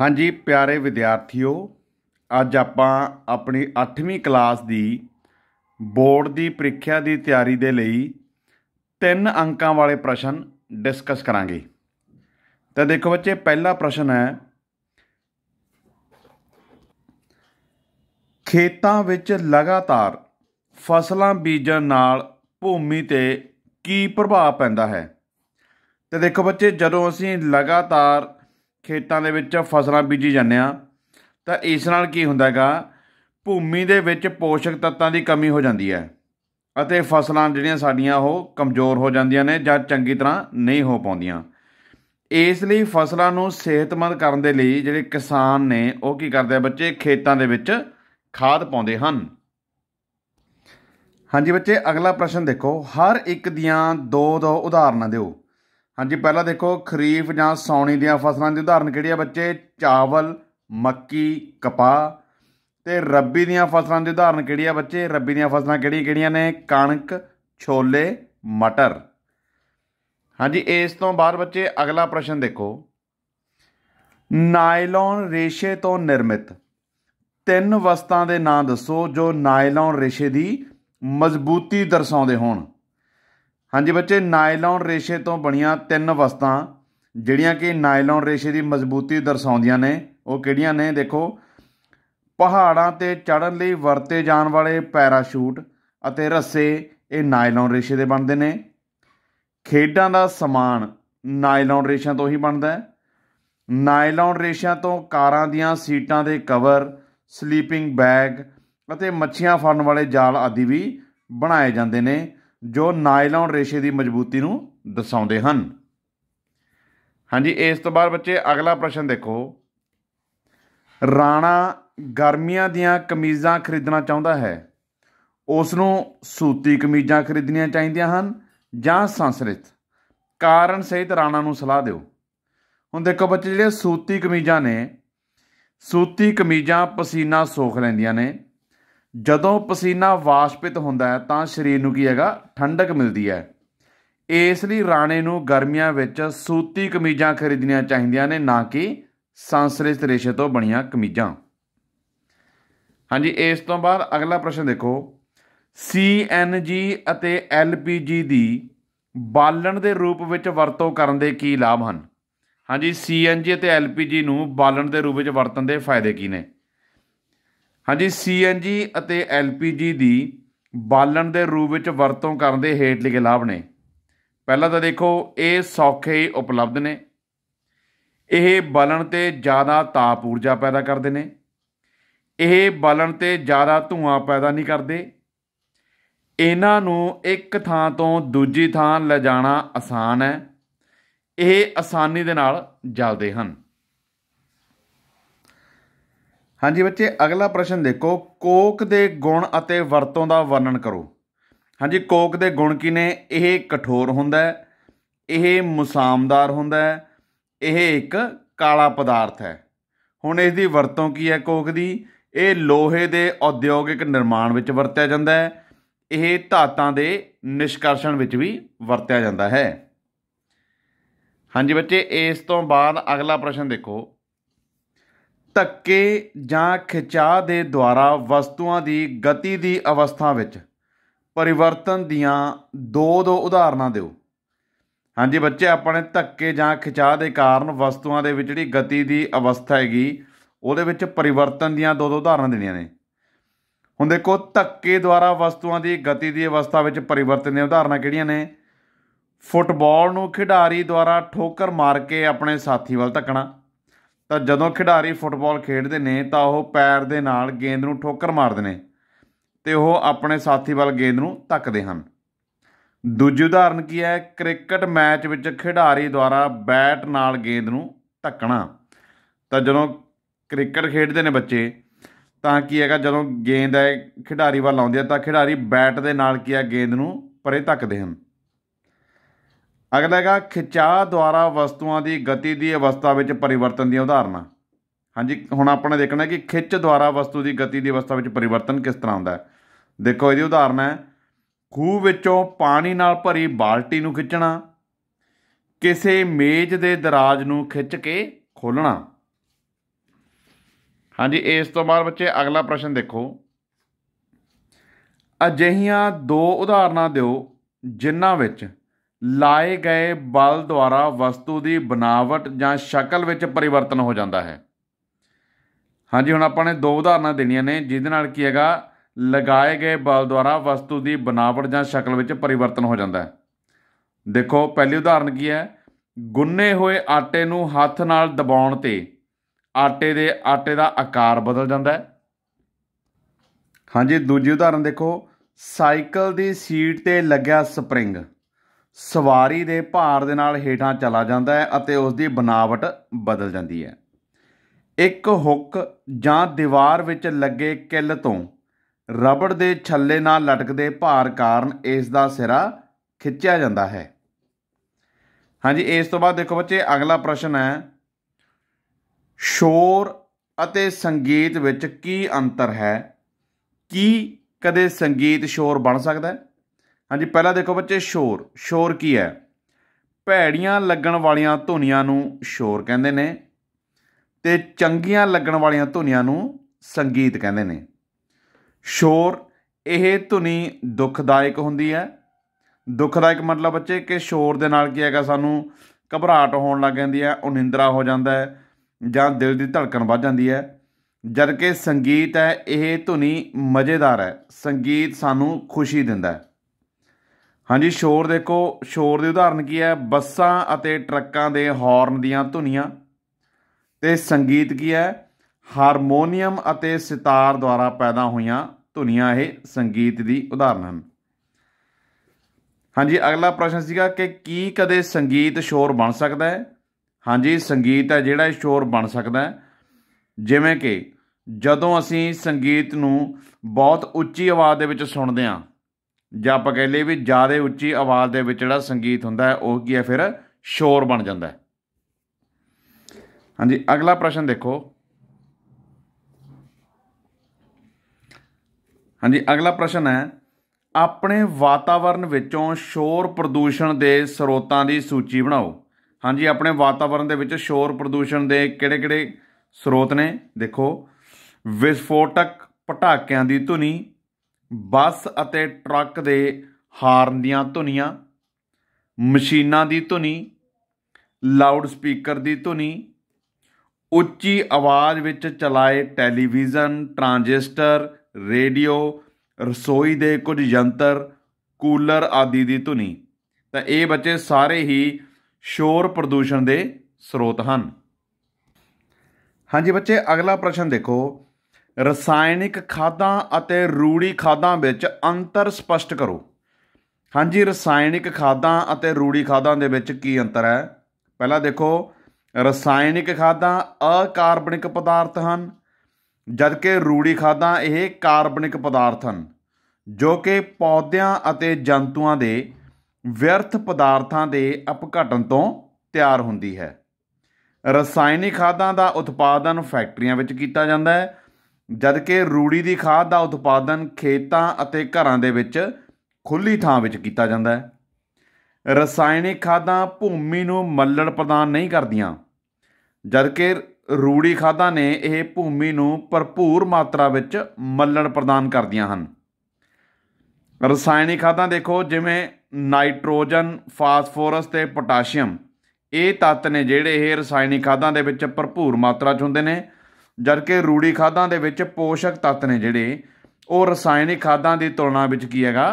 ਹਾਂਜੀ ਪਿਆਰੇ ਵਿਦਿਆਰਥੀਓ ਅੱਜ ਆਪਾਂ ਆਪਣੀ 8ਵੀਂ ਕਲਾਸ ਦੀ ਬੋਰਡ ਦੀ ਪ੍ਰੀਖਿਆ ਦੀ ਤਿਆਰੀ ਦੇ ਲਈ ਤਿੰਨ ਅੰਕਾਂ ਵਾਲੇ ਪ੍ਰਸ਼ਨ ਡਿਸਕਸ ਕਰਾਂਗੇ ਤਾਂ ਦੇਖੋ ਬੱਚੇ ਪਹਿਲਾ ਪ੍ਰਸ਼ਨ ਹੈ ਖੇਤਾਂ ਵਿੱਚ ਲਗਾਤਾਰ ਫਸਲਾਂ ਬੀਜਣ ਨਾਲ ਭੂਮੀ ਤੇ ਕੀ ਪ੍ਰਭਾਵ ਪੈਂਦਾ ਹੈ ਤੇ ਦੇਖੋ ਬੱਚੇ ਜਦੋਂ ਅਸੀਂ ਲਗਾਤਾਰ ਖੇਤਾਂ ਦੇ ਵਿੱਚ ਫਸਲਾਂ ਬੀਜੀ ਜਾਂਦੇ ਆ ਤਾਂ ਇਸ ਨਾਲ ਕੀ ਹੁੰਦਾ ਹੈਗਾ ਭੂਮੀ ਦੇ ਵਿੱਚ ਪੋਸ਼ਕ ਤੱਤਾਂ ਦੀ ਕਮੀ ਹੋ ਜਾਂਦੀ ਹੈ ਅਤੇ ਫਸਲਾਂ ਜਿਹੜੀਆਂ ਸਾਡੀਆਂ ਉਹ ਕਮਜ਼ੋਰ ਹੋ ਜਾਂਦੀਆਂ ਨੇ ਜਾਂ ਚੰਗੀ ਤਰ੍ਹਾਂ ਨਹੀਂ ਹੋ ਪਾਉਂਦੀਆਂ ਇਸ ਲਈ ਫਸਲਾਂ ਨੂੰ ਸਿਹਤਮੰਦ ਕਰਨ ਦੇ ਲਈ ਜਿਹੜੇ ਕਿਸਾਨ ਨੇ ਉਹ ਕੀ ਕਰਦੇ ਆ ਬੱਚੇ ਖੇਤਾਂ ਦੇ ਵਿੱਚ ਖਾਦ ਪਾਉਂਦੇ ਹਨ ਹਾਂਜੀ ਬੱਚੇ ਅਗਲਾ ਪ੍ਰਸ਼ਨ ਦੇਖੋ ਹਰ ਇੱਕ ਦੀਆਂ ਦੋ ਦੋ ਉਦਾਹਰਨਾਂ ਦਿਓ ਹਾਂਜੀ ਪਹਿਲਾਂ ਦੇਖੋ ਖਰੀਫ ਜਾਂ ਸੌਣੀ ਦੀਆਂ ਫਸਲਾਂ ਦੇ ਉਦਾਹਰਨ ਕਿਹੜੇ ਆ ਬੱਚੇ ਚਾਵਲ ਮੱਕੀ ਕਪਾਹ ਤੇ ਰੱਬੀ ਦੀਆਂ ਫਸਲਾਂ ਦੇ ਉਦਾਹਰਨ ਕਿਹੜੇ ਆ ਬੱਚੇ ਰੱਬੀ ਦੀਆਂ ਫਸਲਾਂ ਕਿਹੜੀਆਂ ਕਿਹੜੀਆਂ ਨੇ ਕਣਕ ਛੋਲੇ ਮਟਰ ਹਾਂਜੀ ਇਸ ਤੋਂ ਬਾਅਦ ਬੱਚੇ ਅਗਲਾ ਪ੍ਰਸ਼ਨ ਦੇਖੋ ਨਾਇਲੌਨ ਰੇਸ਼ੇ ਤੋਂ ਨਿਰਮਿਤ ਤਿੰਨ ਵਸਤਾਂ ਦੇ ਨਾਂ ਦੱਸੋ ਜੋ ਨਾਇਲੌਨ ਰੇਸ਼ੇ ਦੀ ਮਜ਼ਬੂਤੀ ਦਰਸਾਉਂਦੇ ਹੋਣ ਹਾਂਜੀ ਬੱਚੇ ਨਾਇਲੌਨ ਰੇਸ਼ੇ ਤੋਂ ਬਣੀਆਂ ਤਿੰਨ ਵਸਤਾਂ ਜਿਹੜੀਆਂ ਕਿ ਨਾਇਲੌਨ ਰੇਸ਼ੇ ਦੀ ਮਜ਼ਬੂਤੀ ਦਰਸਾਉਂਦੀਆਂ ਨੇ ਉਹ ਕਿਹੜੀਆਂ ਨੇ ਦੇਖੋ ਪਹਾੜਾਂ ਤੇ ਚੜ੍ਹਨ ਲਈ ਵਰਤੇ ਜਾਣ ਵਾਲੇ ਪੈਰਾਸ਼ੂਟ ਅਤੇ ਰੱਸੇ ਇਹ ਨਾਇਲੌਨ ਰੇਸ਼ੇ ਦੇ ਬਣਦੇ ਨੇ ਖੇਡਾਂ ਦਾ ਸਮਾਨ ਨਾਇਲੌਨ ਰੇਸ਼ਿਆਂ ਤੋਂ ਹੀ ਬਣਦਾ ਹੈ ਨਾਇਲੌਨ ਰੇਸ਼ਿਆਂ ਤੋਂ ਕਾਰਾਂ ਦੀਆਂ ਸੀਟਾਂ ਦੇ ਕਵਰ ਸਲੀਪਿੰਗ ਬੈਗ ਅਤੇ ਮੱਛੀਆਂ ਫੜਨ ਵਾਲੇ ਜਾਲ ਆਦਿ ਵੀ ਬਣਾਏ ਜਾਂਦੇ ਨੇ ਜੋ ਨਾਇਲੌਨ ਰੇਸ਼ੇ ਦੀ ਮਜ਼ਬੂਤੀ ਨੂੰ ਦਰਸਾਉਂਦੇ ਹਨ ਹਾਂਜੀ ਇਸ ਤੋਂ ਬਾਅਦ ਬੱਚੇ ਅਗਲਾ ਪ੍ਰਸ਼ਨ ਦੇਖੋ ਰਾਣਾ ਗਰਮੀਆਂ ਦੀਆਂ ਕਮੀਜ਼ਾਂ ਖਰੀਦਣਾ ਚਾਹੁੰਦਾ ਹੈ ਉਸ ਨੂੰ ਸੂਤੀ ਕਮੀਜ਼ਾਂ ਖਰੀਦਣੀਆਂ ਚਾਹੀਦੀਆਂ ਹਨ ਜਾਂ ਸੰਸਰਿਤ ਕਾਰਨ ਸਹਿਤ ਰਾਣਾ ਨੂੰ ਸਲਾਹ ਦਿਓ ਹੁਣ ਦੇਖੋ ਬੱਚੇ ਜਿਹੜੇ ਸੂਤੀ ਕਮੀਜ਼ਾਂ ਨੇ ਸੂਤੀ ਕਮੀਜ਼ਾਂ ਪਸੀਨਾ ਸੋਖ ਲੈਂਦੀਆਂ ਨੇ ਜਦੋਂ ਪਸੀਨਾ ਵਾਸ਼ਪਿਤ ਹੁੰਦਾ ਤਾਂ ਸਰੀਰ ਨੂੰ ਕੀ ਹੈਗਾ ਠੰਡਕ ਮਿਲਦੀ ਹੈ ਇਸ ਲਈ ਰਾਣੇ ਨੂੰ ਗਰਮੀਆਂ ਵਿੱਚ ਸੂਤੀ ਕਮੀਜ਼ਾਂ ਖਰੀਦਣੀਆਂ ਚਾਹੀਦੀਆਂ ਨੇ ਨਾ ਕਿ ਸੰਸਰਿਤ ਰੇਸ਼ੇ ਤੋਂ ਬਣੀਆਂ ਕਮੀਜ਼ਾਂ ਹਾਂਜੀ ਇਸ ਤੋਂ ਬਾਅਦ ਅਗਲਾ ਪ੍ਰਸ਼ਨ ਦੇਖੋ CNG ਅਤੇ LPG ਦੀ ਬਾਲਣ ਦੇ ਰੂਪ ਵਿੱਚ ਵਰਤੋਂ ਕਰਨ ਦੇ ਕੀ ਲਾਭ ਹਨ ਹਾਂਜੀ CNG ਅਤੇ LPG ਨੂੰ ਬਾਲਣ ਦੇ ਰੂਪ ਵਿੱਚ ਵਰਤਣ ਦੇ ਫਾਇਦੇ ਕੀ ਨੇ ਹਾਂਜੀ ਸੀਐਨਜੀ ਅਤੇ ਐਲਪੀਜੀ ਦੀ ਬਾਲਣ ਦੇ ਰੂਪ ਵਿੱਚ ਵਰਤੋਂ ਕਰਨ ਦੇ ਹੇਠ ਲਿਖੇ ਲਾਭ ਨੇ ਪਹਿਲਾਂ ਤਾਂ ਦੇਖੋ ਇਹ ਸੌਖੇ ਉਪਲਬਧ ਨੇ ਇਹ ਬਾਲਣ ਤੇ ਜ਼ਿਆਦਾ ਤਾਪ ਊਰਜਾ ਪੈਦਾ ਕਰਦੇ ਨੇ ਇਹ ਬਾਲਣ ਤੇ ਜ਼ਿਆਦਾ ਧੂਆਂ ਪੈਦਾ ਨਹੀਂ ਕਰਦੇ ਇਹਨਾਂ ਨੂੰ ਇੱਕ ਥਾਂ ਤੋਂ ਦੂਜੀ ਥਾਂ ਲੈ ਜਾਣਾ ਆਸਾਨ ਹੈ ਇਹ ਆਸਾਨੀ ਦੇ ਨਾਲ ਜਲਦੇ ਹਨ ਹਾਂਜੀ ਬੱਚੇ ਅਗਲਾ ਪ੍ਰਸ਼ਨ ਦੇਖੋ ਕੋਕ ਦੇ ਗੁਣ ਅਤੇ ਵਰਤੋਂ ਦਾ ਵਰਣਨ ਕਰੋ ਹਾਂਜੀ ਕੋਕ ਦੇ ਗੁਣ ਕੀ ਨੇ ਇਹ ਕਠੋਰ ਹੁੰਦਾ ਹੈ ਇਹ ਮੁਸਾਮਦਾਰ ਹੁੰਦਾ ਹੈ ਇਹ ਇੱਕ ਕਾਲਾ ਪਦਾਰਥ ਹੈ ਹੁਣ ਇਸ ਦੀ ਵਰਤੋਂ ਕੀ ਹੈ ਕੋਕ ਦੀ ਇਹ ਲੋਹੇ ਦੇ ਉਦਯੋਗਿਕ ਨਿਰਮਾਣ ਵਿੱਚ ਵਰਤਿਆ ਜਾਂਦਾ ਹੈ ਇਹ ਧਾਤਾਂ ਦੇ ਨਿਸ਼ਕਰਸ਼ਣ ਵਿੱਚ ਵੀ ਵਰਤਿਆ ਜਾਂਦਾ ਹੈ ਹਾਂਜੀ ਬੱਚੇ ਇਸ ਤੋਂ ਬਾਅਦ ਅਗਲਾ ਪ੍ਰਸ਼ਨ ਦੇਖੋ ਧੱਕੇ ਜਾਂ ਖਿਚਾਅ ਦੇ ਦੁਆਰਾ ਵਸਤੂਆਂ ਦੀ ਗਤੀ ਦੀ ਅਵਸਥਾ ਵਿੱਚ ਪਰਿਵਰਤਨ ਦੀਆਂ ਦੋ ਦੋ ਉਦਾਹਰਨਾਂ ਦਿਓ ਹਾਂਜੀ ਬੱਚੇ ਆਪਣੇ ਧੱਕੇ ਜਾਂ ਖਿਚਾਅ ਦੇ ਕਾਰਨ ਵਸਤੂਆਂ ਦੇ ਵਿੱਚ ਜਿਹੜੀ ਗਤੀ ਦੀ ਅਵਸਥਾ ਹੈਗੀ ਉਹਦੇ ਵਿੱਚ ਪਰਿਵਰਤਨ ਦੀਆਂ ਦੋ ਦੋ ਉਦਾਹਰਨਾਂ ਦੇਣੀਆਂ ਨੇ ਹੁਣ ਦੇਖੋ ਧੱਕੇ ਦੁਆਰਾ ਵਸਤੂਆਂ ਦੀ ਗਤੀ ਦੀ ਅਵਸਥਾ ਵਿੱਚ ਪਰਿਵਰਤਨ ਦੀਆਂ ਉਦਾਹਰਨਾਂ ਕਿਹੜੀਆਂ ਨੇ ਫੁੱਟਬਾਲ ਨੂੰ ਖਿਡਾਰੀ ਦੁਆਰਾ ਠੋਕਰ ਮਾਰ ਕੇ ਆਪਣੇ ਸਾਥੀ ਵੱਲ ਧੱਕਣਾ ਤਾਂ ਜਦੋਂ ਖਿਡਾਰੀ ਫੁੱਟਬਾਲ ਖੇਡਦੇ ਨੇ ਤਾਂ ਉਹ ਪੈਰ ਦੇ ਨਾਲ ਗੇਂਦ ਨੂੰ ਠੋਕਰ ਮਾਰਦੇ ਨੇ ਤੇ ਉਹ ਆਪਣੇ ਸਾਥੀ ਵੱਲ ਗੇਂਦ ਨੂੰ ਧੱਕਦੇ ਹਨ ਦੂਜੀ ਉਦਾਹਰਨ ਕੀ ਹੈ ਕ੍ਰਿਕਟ ਮੈਚ ਵਿੱਚ ਖਿਡਾਰੀ ਦੁਆਰਾ ਬੈਟ ਨਾਲ ਗੇਂਦ ਨੂੰ ਧੱਕਣਾ ਤਾਂ ਜਦੋਂ ਕ੍ਰਿਕਟ ਖੇਡਦੇ ਨੇ ਬੱਚੇ ਤਾਂ ਕੀ ਹੈਗਾ ਜਦੋਂ ਗੇਂਦ ਹੈ ਖਿਡਾਰੀ ਵੱਲ ਆਉਂਦੀ ਹੈ ਤਾਂ ਖਿਡਾਰੀ ਬੈਟ ਦੇ ਨਾਲ ਕੀ ਹੈ ਗੇਂਦ ਨੂੰ ਪਰੇ ਧੱਕਦੇ ਹਨ ਅਗਲਾ ਹੈਗਾ ਖਿਚਾਅ ਦੁਆਰਾ ਵਸਤੂਆਂ ਦੀ ਗਤੀ ਦੀ ਅਵਸਥਾ ਵਿੱਚ ਪਰਿਵਰਤਨ ਦੀਆਂ ਉਦਾਹਰਨਾਂ ਹਾਂਜੀ ਹੁਣ ਆਪਾਂ ਨੇ ਦੇਖਣਾ ਕਿ ਖਿੱਚ ਦੁਆਰਾ ਵਸਤੂ ਦੀ ਗਤੀ ਦੀ ਅਵਸਥਾ ਵਿੱਚ ਪਰਿਵਰਤਨ ਕਿਸ ਤਰ੍ਹਾਂ ਹੁੰਦਾ ਹੈ ਦੇਖੋ ਇਹਦੀ ਉਦਾਹਰਨ ਹੈ ਖੂਹ ਵਿੱਚੋਂ ਪਾਣੀ ਨਾਲ ਭਰੀ ਬਾਲਟੀ ਨੂੰ ਖਿੱਚਣਾ ਕਿਸੇ ਮੇਜ਼ ਦੇ ਦਰਾਜ਼ ਨੂੰ ਖਿੱਚ ਕੇ ਖੋਲਣਾ ਹਾਂਜੀ ਇਸ ਤੋਂ ਬਾਅਦ ਬੱਚੇ ਅਗਲਾ ਪ੍ਰਸ਼ਨ ਦੇਖੋ ਅਜਿਹੀਆਂ ਦੋ ਉਦਾਹਰਨਾਂ ਦਿਓ ਜਿਨ੍ਹਾਂ ਵਿੱਚ ਲਾਏ ਗਏ ਬਲ ਦੁਆਰਾ ਵਸਤੂ ਦੀ ਬਣਾਵਟ ਜਾਂ ਸ਼ਕਲ ਵਿੱਚ ਪਰਿਵਰਤਨ ਹੋ ਜਾਂਦਾ ਹੈ ਹਾਂਜੀ ਹੁਣ ਆਪਾਂ ਨੇ ਦੋ ਉਦਾਹਰਨਾਂ ਦੇਣੀਆਂ ਨੇ ਜਿਹਦੇ ਨਾਲ ਕੀ ਹੈਗਾ ਲਗਾਏ ਗਏ ਬਲ ਦੁਆਰਾ ਵਸਤੂ ਦੀ ਬਣਾਵਟ ਜਾਂ ਸ਼ਕਲ ਵਿੱਚ ਪਰਿਵਰਤਨ ਹੋ ਜਾਂਦਾ ਹੈ ਦੇਖੋ ਪਹਿਲੀ ਉਦਾਹਰਨ ਕੀ ਹੈ ਗੁੰਨੇ ਹੋਏ ਆਟੇ ਨੂੰ ਹੱਥ ਨਾਲ ਦਬਾਉਣ ਤੇ ਆਟੇ ਦੇ ਆਟੇ ਦਾ ਆਕਾਰ ਬਦਲ ਜਾਂਦਾ ਹੈ ਹਾਂਜੀ ਦੂਜੀ ਉਦਾਹਰਨ ਦੇਖੋ ਸਾਈਕਲ ਦੀ ਸੀਟ ਤੇ ਲੱਗਿਆ ਸਪਰਿੰਗ ਸਵਾਰੀ ਦੇ ਭਾਰ ਦੇ ਨਾਲ ਹੇਠਾਂ ਚਲਾ ਜਾਂਦਾ ਹੈ ਅਤੇ ਉਸ ਦੀ ਬਨਾਵਟ ਬਦਲ ਜਾਂਦੀ ਹੈ ਇੱਕ ਹੁੱਕ ਜਾਂ ਦੀਵਾਰ ਵਿੱਚ ਲੱਗੇ ਕਿੱਲ ਤੋਂ ਰਬੜ ਦੇ ਛੱਲੇ ਨਾਲ ਲਟਕਦੇ ਭਾਰ ਕਾਰਨ ਇਸ ਦਾ ਸਿਰਾ ਖਿੱਚਿਆ ਜਾਂਦਾ ਹੈ ਹਾਂਜੀ ਇਸ ਤੋਂ ਬਾਅਦ ਦੇਖੋ ਬੱਚੇ ਅਗਲਾ ਪ੍ਰਸ਼ਨ ਹੈ ਸ਼ੋਰ ਅਤੇ ਸੰਗੀਤ ਵਿੱਚ ਕੀ ਅੰਤਰ ਹੈ ਕੀ ਕਦੇ ਸੰਗੀਤ ਸ਼ੋਰ ਬਣ ਸਕਦਾ ਹੈ ਹਾਂਜੀ ਪਹਿਲਾਂ ਦੇਖੋ ਬੱਚੇ ਸ਼ੋਰ ਸ਼ੋਰ ਕੀ ਹੈ ਭੈੜੀਆਂ ਲੱਗਣ ਵਾਲੀਆਂ ਧੁਨੀਆਂ ਨੂੰ ਸ਼ੋਰ ਕਹਿੰਦੇ ਨੇ ਤੇ ਚੰਗੀਆਂ ਲੱਗਣ ਵਾਲੀਆਂ ਧੁਨੀਆਂ ਨੂੰ ਸੰਗੀਤ ਕਹਿੰਦੇ ਨੇ ਸ਼ੋਰ ਇਹ ਧੁਨੀ ਦੁਖਦਾਇਕ ਹੁੰਦੀ ਹੈ ਦੁਖਦਾਇਕ ਮਤਲਬ ਬੱਚੇ ਕਿ ਸ਼ੋਰ ਦੇ ਨਾਲ ਕੀ ਹੈਗਾ ਸਾਨੂੰ ਘਬਰਾਟ ਹੋਣ ਲੱਗ ਜਾਂਦੀ ਹੈ ਉਨਿੰਦਰਾ ਹੋ ਜਾਂਦਾ ਹੈ ਜਾਂ ਦਿਲ ਦੀ ਧੜਕਣ ਵੱਧ ਜਾਂਦੀ ਹੈ ਜਦ ਕਿ ਸੰਗੀਤ ਹੈ ਇਹ ਧੁਨੀ ਮਜ਼ੇਦਾਰ ਹੈ ਸੰਗੀਤ ਸਾਨੂੰ ਖੁਸ਼ੀ ਦਿੰਦਾ ਹੈ ਹਾਂਜੀ ਸ਼ੋਰ ਦੇਖੋ ਸ਼ੋਰ ਦੇ ਉਦਾਹਰਨ ਕੀ ਹੈ ਬੱਸਾਂ ਅਤੇ ਟਰੱਕਾਂ ਦੇ ਹਾਰਨ ਦੀਆਂ ਧੁਨੀਆਂ ਤੇ ਸੰਗੀਤ ਕੀ ਹੈ ਹਾਰਮੋਨੀਅਮ ਅਤੇ ਸਿਤਾਰ ਦੁਆਰਾ ਪੈਦਾ ਹੋਈਆਂ ਧੁਨੀਆਂ ਇਹ ਸੰਗੀਤ ਦੀ ਉਦਾਹਰਨ ਹਨ ਹਾਂਜੀ ਅਗਲਾ ਪ੍ਰਸ਼ਨ ਸੀਗਾ ਕਿ ਕੀ ਕਦੇ ਸੰਗੀਤ ਸ਼ੋਰ ਬਣ ਸਕਦਾ ਹੈ ਹਾਂਜੀ ਸੰਗੀਤ ਹੈ ਜਿਹੜਾ ਸ਼ੋਰ ਬਣ ਸਕਦਾ ਹੈ ਜਿਵੇਂ ਕਿ ਜਦੋਂ ਅਸੀਂ ਸੰਗੀਤ ਨੂੰ ਬਹੁਤ ਉੱਚੀ ਆਵਾਜ਼ ਦੇ ਵਿੱਚ ਸੁਣਦੇ ਹਾਂ ਜਾਂ ਆਪਾਂ ਕਹਿ ਲਈਏ ਵੀ ਜ਼ਿਆਦਾ ਉੱਚੀ ਆਵਾਜ਼ ਦੇ ਵਿੱਚ ਜਿਹੜਾ ਸੰਗੀਤ ਹੁੰਦਾ ਹੈ ਉਹ ਕੀ ਹੈ ਫਿਰ ਸ਼ੋਰ ਬਣ ਜਾਂਦਾ ਹਾਂਜੀ ਅਗਲਾ ਪ੍ਰਸ਼ਨ ਦੇਖੋ ਹਾਂਜੀ ਅਗਲਾ ਪ੍ਰਸ਼ਨ ਹੈ ਆਪਣੇ ਵਾਤਾਵਰਣ ਵਿੱਚੋਂ ਸ਼ੋਰ ਪ੍ਰਦੂਸ਼ਣ ਦੇ ਸਰੋਤਾਂ ਦੀ ਸੂਚੀ ਬਣਾਓ ਹਾਂਜੀ ਆਪਣੇ ਵਾਤਾਵਰਣ ਦੇ ਵਿੱਚ ਸ਼ੋਰ ਪ੍ਰਦੂਸ਼ਣ ਦੇ ਕਿਹੜੇ-ਕਿਹੜੇ ਸਰੋਤ ਨੇ ਦੇਖੋ ਵਿਸਫੋਟਕ ਪਟਾਕਿਆਂ ਦੀ ਧੁਨੀ ਬੱਸ ਅਤੇ ਟਰੱਕ ਦੇ ਹਾਰਨ ਦੀਆਂ ਧੁਨੀਆਂ ਮਸ਼ੀਨਾਂ ਦੀ ਧੁਨੀ ਲਾਊਡ ਸਪੀਕਰ ਦੀ ਧੁਨੀ ਉੱਚੀ ਆਵਾਜ਼ ਵਿੱਚ ਚਲਾਏ ਟੈਲੀਵਿਜ਼ਨ ਟ੍ਰਾਂਜਿਸਟਰ ਰੇਡੀਓ ਰਸੋਈ ਦੇ ਕੁਝ ਯੰਤਰ ਕੂਲਰ ਆਦਿ ਦੀ ਧੁਨੀ ਤਾਂ ਇਹ ਬੱਚੇ ਸਾਰੇ ਹੀ ਸ਼ੋਰ ਪ੍ਰਦੂਸ਼ਣ ਦੇ ਸਰੋਤ ਹਨ ਹਾਂਜੀ ਬੱਚੇ ਅਗਲਾ ਪ੍ਰਸ਼ਨ ਦੇਖੋ ਰਸਾਇਣਿਕ ਖਾਦਾਂ ਅਤੇ ਰੂੜੀ ਖਾਦਾਂ ਵਿੱਚ ਅੰਤਰ ਸਪਸ਼ਟ ਕਰੋ ਹਾਂਜੀ ਰਸਾਇਣਿਕ ਖਾਦਾਂ ਅਤੇ ਰੂੜੀ ਖਾਦਾਂ ਦੇ ਵਿੱਚ ਕੀ ਅੰਤਰ ਹੈ ਪਹਿਲਾਂ ਦੇਖੋ ਰਸਾਇਣਿਕ ਖਾਦਾਂ ਅਕਾਰਬਨਿਕ ਪਦਾਰਥ ਹਨ ਜਦਕਿ ਰੂੜੀ ਖਾਦਾਂ ਇਹ ਕਾਰਬਨਿਕ ਪਦਾਰਥ ਹਨ ਜੋ ਕਿ ਪੌਦਿਆਂ ਅਤੇ ਜੰਤੂਆਂ ਦੇ ਵਿਅਰਥ ਪਦਾਰਥਾਂ ਦੇ ਅਪਘਟਨ ਤੋਂ ਤਿਆਰ ਹੁੰਦੀ ਹੈ ਰਸਾਇਣਿਕ ਖਾਦਾਂ ਦਾ ਉਤਪਾਦਨ ਫੈਕਟਰੀਆਂ ਵਿੱਚ ਕੀਤਾ ਜਾਂਦਾ ਹੈ ਜਦਕਿ ਰੂੜੀ ਦੀ ਖਾਦ ਦਾ ਉਤਪਾਦਨ ਖੇਤਾਂ ਅਤੇ ਘਰਾਂ ਦੇ ਵਿੱਚ ਖੁੱਲੀ ਥਾਂ ਵਿੱਚ ਕੀਤਾ ਜਾਂਦਾ ਹੈ ਰਸਾਇਣਿਕ ਖਾਦਾਂ ਭੂਮੀ ਨੂੰ ਮੱਲੜ ਪ੍ਰਦਾਨ ਨਹੀਂ ਕਰਦੀਆਂ ਜਦਕਿ ਰੂੜੀ ਖਾਦਾਂ ਨੇ ਇਹ ਭੂਮੀ ਨੂੰ ਭਰਪੂਰ ਮਾਤਰਾ ਵਿੱਚ ਮੱਲੜ ਪ੍ਰਦਾਨ ਕਰਦੀਆਂ ਹਨ ਰਸਾਇਣਿਕ ਖਾਦਾਂ ਦੇਖੋ ਜਿਵੇਂ ਨਾਈਟ੍ਰੋਜਨ ਫਾਸਫੋਰਸ ਤੇ ਪੋਟਾਸ਼ੀਅਮ ਇਹ ਤੱਤ ਨੇ ਜਿਹੜੇ ਇਹ ਰਸਾਇਣਿਕ ਖਾਦਾਂ ਦੇ ਵਿੱਚ ਭਰਪੂਰ ਮਾਤਰਾ 'ਚ ਹੁੰਦੇ ਨੇ ਜਦਕਿ ਰੂੜੀ ਖਾਦਾਂ ਦੇ ਵਿੱਚ ਪੋਸ਼ਕ ਤੱਤ ਨੇ ਜਿਹੜੇ ਉਹ ਰਸਾਇਣਿਕ ਖਾਦਾਂ ਦੀ ਤੁਲਨਾ ਵਿੱਚ ਕੀ ਹੈਗਾ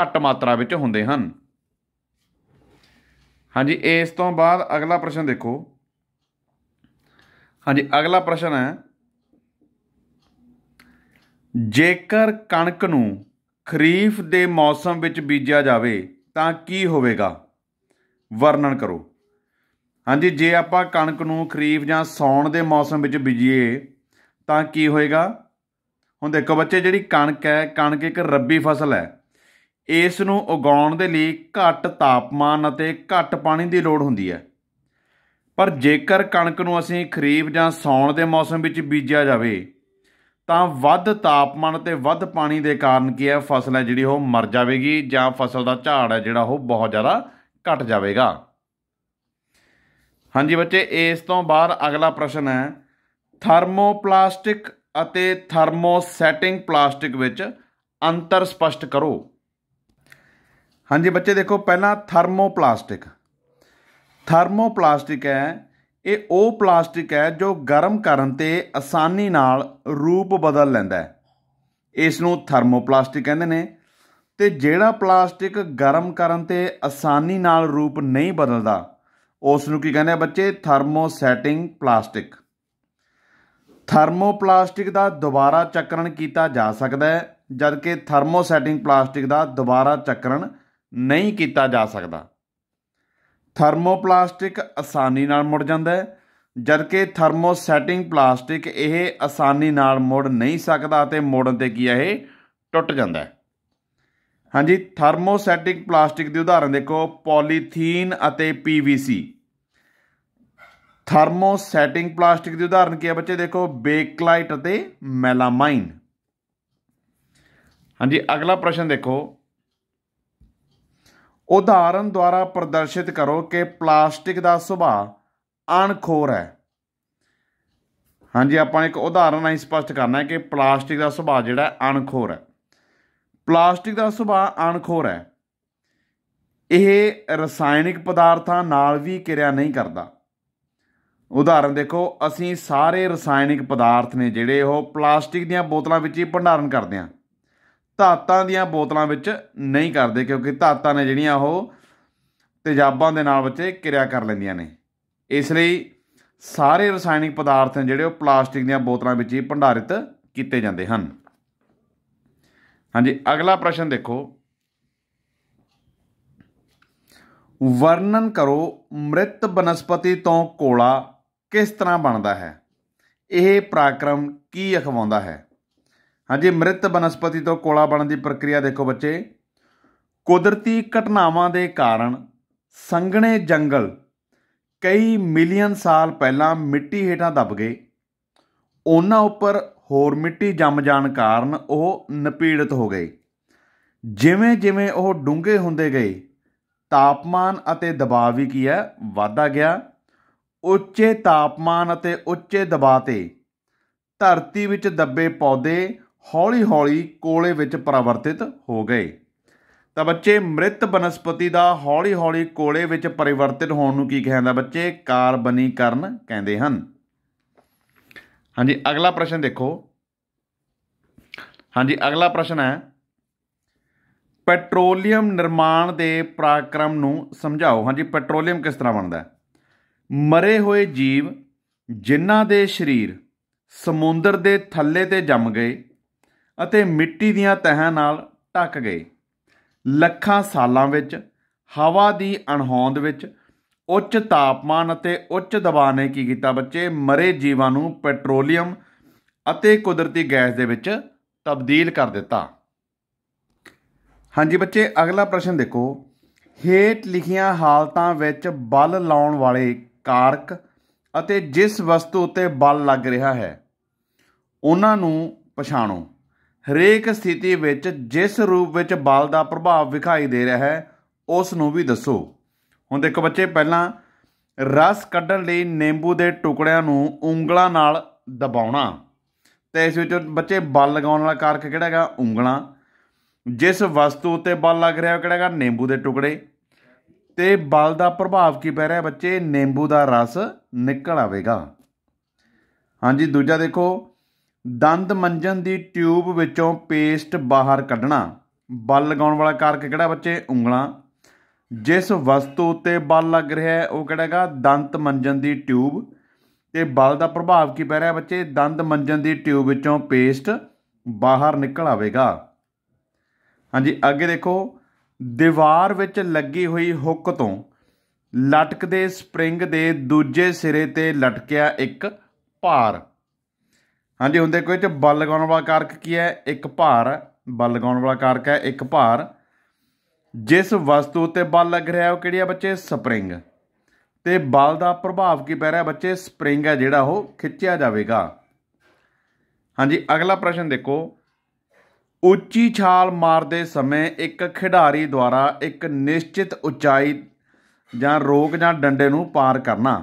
ਘੱਟ ਮਾਤਰਾ ਵਿੱਚ ਹੁੰਦੇ ਹਨ ਹਾਂਜੀ ਇਸ ਤੋਂ ਬਾਅਦ ਅਗਲਾ ਪ੍ਰਸ਼ਨ ਦੇਖੋ ਹਾਂਜੀ ਅਗਲਾ ਪ੍ਰਸ਼ਨ ਹੈ ਜੇਕਰ ਕਣਕ ਨੂੰ ਖਰੀਫ ਦੇ ਮੌਸਮ ਵਿੱਚ ਬੀਜਿਆ ਜਾਵੇ ਤਾਂ ਕੀ ਹੋਵੇਗਾ ਵਰਣਨ ਕਰੋ ਹਾਂਜੀ ਜੇ ਆਪਾਂ ਕਣਕ ਨੂੰ ਖਰੀਫ ਜਾਂ ਸੌਣ ਦੇ ਮੌਸਮ ਵਿੱਚ ਬੀਜੀਏ ਤਾਂ ਕੀ ਹੋਏਗਾ ਹੁਣ ਦੇਖੋ ਬੱਚੇ ਜਿਹੜੀ ਕਣਕ ਹੈ ਕਣਕ ਇੱਕ ਰੱਬੀ ਫਸਲ ਹੈ ਇਸ ਨੂੰ ਉਗਾਉਣ ਦੇ ਲਈ ਘੱਟ ਤਾਪਮਾਨ ਅਤੇ ਘੱਟ ਪਾਣੀ ਦੀ ਲੋੜ ਹੁੰਦੀ ਹੈ ਪਰ ਜੇਕਰ ਕਣਕ ਨੂੰ ਅਸੀਂ ਖਰੀਫ ਜਾਂ ਸੌਣ ਦੇ ਮੌਸਮ ਵਿੱਚ ਬੀਜਿਆ ਜਾਵੇ ਤਾਂ ਵੱਧ ਤਾਪਮਾਨ ਤੇ ਵੱਧ ਪਾਣੀ ਦੇ ਕਾਰਨ ਕੀ ਹੈ ਫਸਲ ਹੈ ਜਿਹੜੀ ਉਹ ਮਰ ਜਾਵੇਗੀ ਜਾਂ ਫਸਲ ਦਾ ਝਾੜ ਹੈ ਜਿਹੜਾ ਉਹ ਬਹੁਤ ਜ਼ਿਆਦਾ ਘਟ ਜਾਵੇਗਾ ਹਾਂਜੀ ਬੱਚੇ ਇਸ ਤੋਂ ਬਾਅਦ ਅਗਲਾ ਪ੍ਰਸ਼ਨ ਹੈ ਥਰਮੋਪਲਾਸਟਿਕ ਅਤੇ ਥਰਮੋਸੈਟਿੰਗ ਪਲਾਸਟਿਕ ਵਿੱਚ ਅੰਤਰ ਸਪਸ਼ਟ ਕਰੋ ਹਾਂਜੀ ਬੱਚੇ ਦੇਖੋ ਪਹਿਲਾਂ ਥਰਮੋਪਲਾਸਟਿਕ ਥਰਮੋਪਲਾਸਟਿਕ ਹੈ ਇਹ ਉਹ ਪਲਾਸਟਿਕ ਹੈ ਜੋ ਗਰਮ ਕਰਨ ਤੇ ਆਸਾਨੀ ਨਾਲ ਰੂਪ ਬਦਲ ਲੈਂਦਾ ਹੈ ਇਸ ਨੂੰ ਥਰਮੋਪਲਾਸਟਿਕ ਕਹਿੰਦੇ ਨੇ ਤੇ ਜਿਹੜਾ ਪਲਾਸਟਿਕ ਗਰਮ ਕਰਨ ਤੇ ਆਸਾਨੀ ਨਾਲ ਰੂਪ ਨਹੀਂ ਬਦਲਦਾ ਉਸ ਨੂੰ ਕੀ ਕਹਿੰਦੇ ਆ ਬੱਚੇ ਥਰਮੋਸੈਟਿੰਗ ਪਲਾਸਟਿਕ ਥਰਮੋਪਲਾਸਟਿਕ ਦਾ ਦੁਬਾਰਾ ਚੱਕਰਣ ਕੀਤਾ ਜਾ ਸਕਦਾ ਹੈ ਜਦਕਿ ਥਰਮੋਸੈਟਿੰਗ ਪਲਾਸਟਿਕ ਦਾ ਦੁਬਾਰਾ ਚੱਕਰਣ ਨਹੀਂ ਕੀਤਾ ਜਾ ਸਕਦਾ ਥਰਮੋਪਲਾਸਟਿਕ ਆਸਾਨੀ ਨਾਲ ਮੁੜ ਜਾਂਦਾ ਹੈ ਜਦਕਿ ਥਰਮੋਸੈਟਿੰਗ ਪਲਾਸਟਿਕ ਇਹ ਆਸਾਨੀ ਨਾਲ ਮੁੜ ਨਹੀਂ ਸਕਦਾ ਅਤੇ ਮੋੜਨ ਤੇ ਕੀ ਹੈ ਇਹ ਟੁੱਟ ਜਾਂਦਾ ਹੈ ਹਾਂਜੀ ਥਰਮੋਸੈਟਿਕ ਪਲਾਸਟਿਕ ਦੇ ਉਦਾਹਰਣ ਦੇਖੋ ਪੋਲੀਥੀਨ ਅਤੇ ਪੀਵੀਸੀ ਥਰਮੋਸੈਟਿੰਗ ਪਲਾਸਟਿਕ ਦੇ ਉਦਾਹਰਣ ਕੀ ਹੈ ਬੱਚੇ ਦੇਖੋ ਬੇਕਲਾਈਟ ਅਤੇ ਮੈਲਾਮਾਈਨ ਹਾਂਜੀ ਅਗਲਾ ਪ੍ਰਸ਼ਨ ਦੇਖੋ ਉਦਾਹਰਣ ਦੁਆਰਾ ਪ੍ਰਦਰਸ਼ਿਤ ਕਰੋ ਕਿ ਪਲਾਸਟਿਕ ਦਾ ਸੁਭਾਅ ਅਣਖੋਰ ਹੈ ਹਾਂਜੀ ਆਪਾਂ ਇੱਕ ਉਦਾਹਰਣ ਨਾਲ ਸਪਸ਼ਟ ਕਰਨਾ ਹੈ ਕਿ ਪਲਾਸਟਿਕ ਦਾ ਸੁਭਾਅ ਜਿਹੜਾ ਅਣਖੋਰ ਹੈ ਪਲਾਸਟਿਕ ਦਾ ਸੁਭਾਅ ਅਣਖੋਰ ਹੈ ਇਹ ਰਸਾਇਣਿਕ ਪਦਾਰਥਾਂ ਨਾਲ ਵੀ ਕਿਰਿਆ ਨਹੀਂ ਕਰਦਾ ਉਦਾਹਰਨ ਦੇਖੋ ਅਸੀਂ ਸਾਰੇ ਰਸਾਇਣਿਕ ਪਦਾਰਥ ਨੇ ਜਿਹੜੇ ਉਹ ਪਲਾਸਟਿਕ ਦੀਆਂ ਬੋਤਲਾਂ ਵਿੱਚ ਹੀ ਭੰਡਾਰਨ ਕਰਦੇ ਹਾਂ ਧਾਤਾਂ ਦੀਆਂ ਬੋਤਲਾਂ ਵਿੱਚ ਨਹੀਂ ਕਰਦੇ ਕਿਉਂਕਿ ਧਾਤਾਂ ਨੇ ਜਿਹੜੀਆਂ ਉਹ ਤੇਜ਼ਾਬਾਂ ਦੇ ਨਾਲ ਵਿੱਚ ਕਿਰਿਆ ਕਰ ਲੈਂਦੀਆਂ ਨੇ ਇਸ ਲਈ ਸਾਰੇ ਰਸਾਇਣਿਕ ਪਦਾਰਥ ਜਿਹੜੇ ਉਹ ਪਲਾਸਟਿਕ ਦੀਆਂ ਬੋਤਲਾਂ ਵਿੱਚ ਹੀ ਭੰਡਾਰਿਤ ਕੀਤੇ ਜਾਂਦੇ ਹਨ ਹਾਂਜੀ ਅਗਲਾ ਪ੍ਰਸ਼ਨ ਦੇਖੋ ਵਰਣਨ ਕਰੋ ਮ੍ਰਿਤ ਬਨਸਪਤੀ ਤੋਂ ਕੋਲਾ ਕਿਸ ਤਰ੍ਹਾਂ ਬਣਦਾ ਹੈ ਇਹ ਪ੍ਰਾਕਰਮ ਕੀ ਅਖਵਾਉਂਦਾ ਹੈ ਹਾਂਜੀ ਮ੍ਰਿਤ ਬਨਸਪਤੀ ਤੋਂ ਕੋਲਾ ਬਣਨ ਦੀ ਪ੍ਰਕਿਰਿਆ ਦੇਖੋ ਬੱਚੇ ਕੁਦਰਤੀ ਘਟਨਾਵਾਂ ਦੇ ਕਾਰਨ ਸੰਘਣੇ ਜੰਗਲ ਕਈ ਮਿਲੀਅਨ ਸਾਲ ਪਹਿਲਾਂ ਮਿੱਟੀ ਹੇਠਾਂ ਦਬ ਗਏ ਉਹਨਾਂ ਉੱਪਰ ਹੋਰ ਮਿੱਟੀ ਜੰਮ ਜਾਣ ਕਾਰਨ ਉਹ ਨਪੀੜਿਤ ਹੋ ਗਏ ਜਿਵੇਂ ਜਿਵੇਂ ਉਹ ਡੂੰਘੇ ਹੁੰਦੇ ਗਏ ਤਾਪਮਾਨ ਅਤੇ ਦਬਾਅ ਵੀ ਕੀ ਹੈ ਵਾਧਾ ਗਿਆ ਉੱਚੇ ਤਾਪਮਾਨ ਅਤੇ ਉੱਚੇ ਦਬਾਅ ਤੇ ਧਰਤੀ ਵਿੱਚ ਦੱਬੇ ਪੌਦੇ ਹੌਲੀ-ਹੌਲੀ ਕੋਲੇ ਵਿੱਚ ਪਰਿਵਰਤਿਤ ਹੋ ਗਏ ਤਾਂ ਬੱਚੇ ਮ੍ਰਿਤ ਬਨਸਪਤੀ ਦਾ ਹੌਲੀ-ਹੌਲੀ ਕੋਲੇ ਵਿੱਚ ਪਰਿਵਰਤਿਤ ਹੋਣ ਨੂੰ ਕੀ ਕਹਿੰਦਾ ਬੱਚੇ ਕਾਰਬਨੀਕਰਨ ਕਹਿੰਦੇ ਹਨ ਹਾਂਜੀ ਅਗਲਾ ਪ੍ਰਸ਼ਨ ਦੇਖੋ ਹਾਂਜੀ ਅਗਲਾ ਪ੍ਰਸ਼ਨ ਹੈ ਪੈਟਰੋਲੀਅਮ ਨਿਰਮਾਣ ਦੇ ਪ੍ਰਕਰਮ ਨੂੰ ਸਮਝਾਓ ਹਾਂਜੀ ਪੈਟਰੋਲੀਅਮ ਕਿਸ ਤਰ੍ਹਾਂ ਬਣਦਾ ਹੈ ਮਰੇ ਹੋਏ ਜੀਵ ਜਿਨ੍ਹਾਂ ਦੇ ਸਰੀਰ ਸਮੁੰਦਰ ਦੇ ਥੱਲੇ ਤੇ ਜੰਮ ਗਏ ਅਤੇ ਮਿੱਟੀ ਦੀਆਂ ਤਹਾਂ ਨਾਲ ਟੱਕ ਗਏ ਲੱਖਾਂ ਸਾਲਾਂ ਵਿੱਚ ਹਵਾ ਦੀ ਅਣਹੋਂਦ ਵਿੱਚ ਉੱਚ ਤਾਪਮਾਨ ਅਤੇ ਉੱਚ ਦਬਾਅ ਨੇ ਕੀ ਕੀਤਾ ਬੱਚੇ ਮਰੇ ਜੀਵਾਂ ਨੂੰ ਪੈਟਰੋਲੀਅਮ ਅਤੇ ਕੁਦਰਤੀ ਗੈਸ ਦੇ ਵਿੱਚ ਤਬਦੀਲ ਕਰ ਦਿੱਤਾ ਹਾਂਜੀ ਬੱਚੇ ਅਗਲਾ ਪ੍ਰਸ਼ਨ ਦੇਖੋ ਹੇਠ ਲਿਖੀਆਂ ਹਾਲਤਾਂ ਵਿੱਚ ਬਲ ਲਾਉਣ ਵਾਲੇ ਕਾਰਕ ਅਤੇ ਜਿਸ ਵਸਤੂ ਉੱਤੇ ਬਲ ਲੱਗ ਰਿਹਾ ਹੈ ਉਹਨਾਂ ਨੂੰ ਪਛਾਣੋ ਹਰੇਕ ਸਥਿਤੀ ਵਿੱਚ ਜਿਸ ਰੂਪ ਵਿੱਚ ਬਲ ਦਾ ਪ੍ਰਭਾਵ ਵਿਖਾਈ ਦੇ ਰਿਹਾ ਹੈ ਉਸ ਨੂੰ ਵੀ ਦੱਸੋ ਹੁਣ ਦੇਖੋ ਬੱਚੇ ਪਹਿਲਾਂ ਰਸ ਕੱਢਣ ਲਈ ਨਿੰਬੂ ਦੇ ਟੁਕੜਿਆਂ ਨੂੰ ਉਂਗਲਾਂ ਨਾਲ ਦਬਾਉਣਾ ਤੇ ਇਸ ਵਿੱਚ ਬੱਚੇ ਬਲ ਲਗਾਉਣ ਵਾਲਾ ਕਾਰਕ ਕਿਹੜਾ ਹੈਗਾ ਉਂਗਲਾਂ ਜਿਸ ਵਸਤੂ ਉੱਤੇ ਬਲ ਲੱਗ ਰਿਹਾ ਹੈ ਕਿਹੜਾ ਹੈਗਾ ਨਿੰਬੂ ਦੇ ਟੁਕੜੇ ਤੇ ਬਲ ਦਾ ਪ੍ਰਭਾਵ ਕੀ ਪੈ ਰਿਹਾ ਬੱਚੇ ਨਿੰਬੂ ਦਾ ਰਸ ਨਿਕਲ ਆਵੇਗਾ ਹਾਂਜੀ ਦੂਜਾ ਦੇਖੋ ਦੰਦ ਮੰਜਨ ਦੀ ਟਿਊਬ ਵਿੱਚੋਂ ਪੇਸਟ ਬਾਹਰ ਕੱਢਣਾ ਬਲ ਲਗਾਉਣ ਵਾਲਾ ਕਾਰਕ ਕਿਹੜਾ ਬੱਚੇ ਉਂਗਲਾਂ ਜਿਸ ਵਸਤੂ ਉੱਤੇ ਬਲ ਲੱਗ ਰਿਹਾ ਹੈ ਉਹ ਕਿਹੜਾਗਾ ਦੰਤ ਮੰਜਨ ਦੀ ਟਿਊਬ ਤੇ ਬਲ ਦਾ ਪ੍ਰਭਾਵ ਕੀ ਪੈ ਰਿਹਾ ਬੱਚੇ ਦੰਦ ਮੰਜਨ ਦੀ ਟਿਊਬ ਵਿੱਚੋਂ ਪੇਸਟ ਬਾਹਰ ਨਿਕਲ ਆਵੇਗਾ ਹਾਂਜੀ ਅੱਗੇ ਦੇਖੋ ਦੀਵਾਰ ਵਿੱਚ ਲੱਗੀ ਹੋਈ ਹੁੱਕ ਤੋਂ ਲਟਕਦੇ ਸਪ੍ਰਿੰਗ ਦੇ ਦੂਜੇ ਸਿਰੇ ਤੇ ਲਟਕਿਆ ਇੱਕ ਭਾਰ ਹਾਂਜੀ ਹੁੰਦੇ ਕੋਈ ਚ ਬਲ ਲਗਾਉਣ ਵਾਲਾ ਕਾਰਕ ਕੀ ਹੈ ਇੱਕ ਭਾਰ ਬਲ ਲਗਾਉਣ ਵਾਲਾ ਕਾਰਕ ਹੈ ਇੱਕ ਭਾਰ ਜਿਸ ਵਸਤੂ ਤੇ ਬਲ ਲੱਗ ਰਿਹਾ ਉਹ ਕਿਹੜੀ ਆ ਬੱਚੇ ਸਪਰਿੰਗ ਤੇ ਬਲ ਦਾ ਪ੍ਰਭਾਵ ਕੀ ਪੈ ਰਿਹਾ ਬੱਚੇ ਸਪਰਿੰਗ ਹੈ ਜਿਹੜਾ ਉਹ ਖਿੱਚਿਆ ਜਾਵੇਗਾ ਹਾਂਜੀ ਅਗਲਾ ਪ੍ਰਸ਼ਨ ਦੇਖੋ ਉੱਚੀ ਛਾਲ ਮਾਰਦੇ ਸਮੇਂ ਇੱਕ ਖਿਡਾਰੀ ਦੁਆਰਾ ਇੱਕ ਨਿਸ਼ਚਿਤ ਉਚਾਈ ਜਾਂ ਰੋਕ ਜਾਂ ਡੰਡੇ ਨੂੰ ਪਾਰ ਕਰਨਾ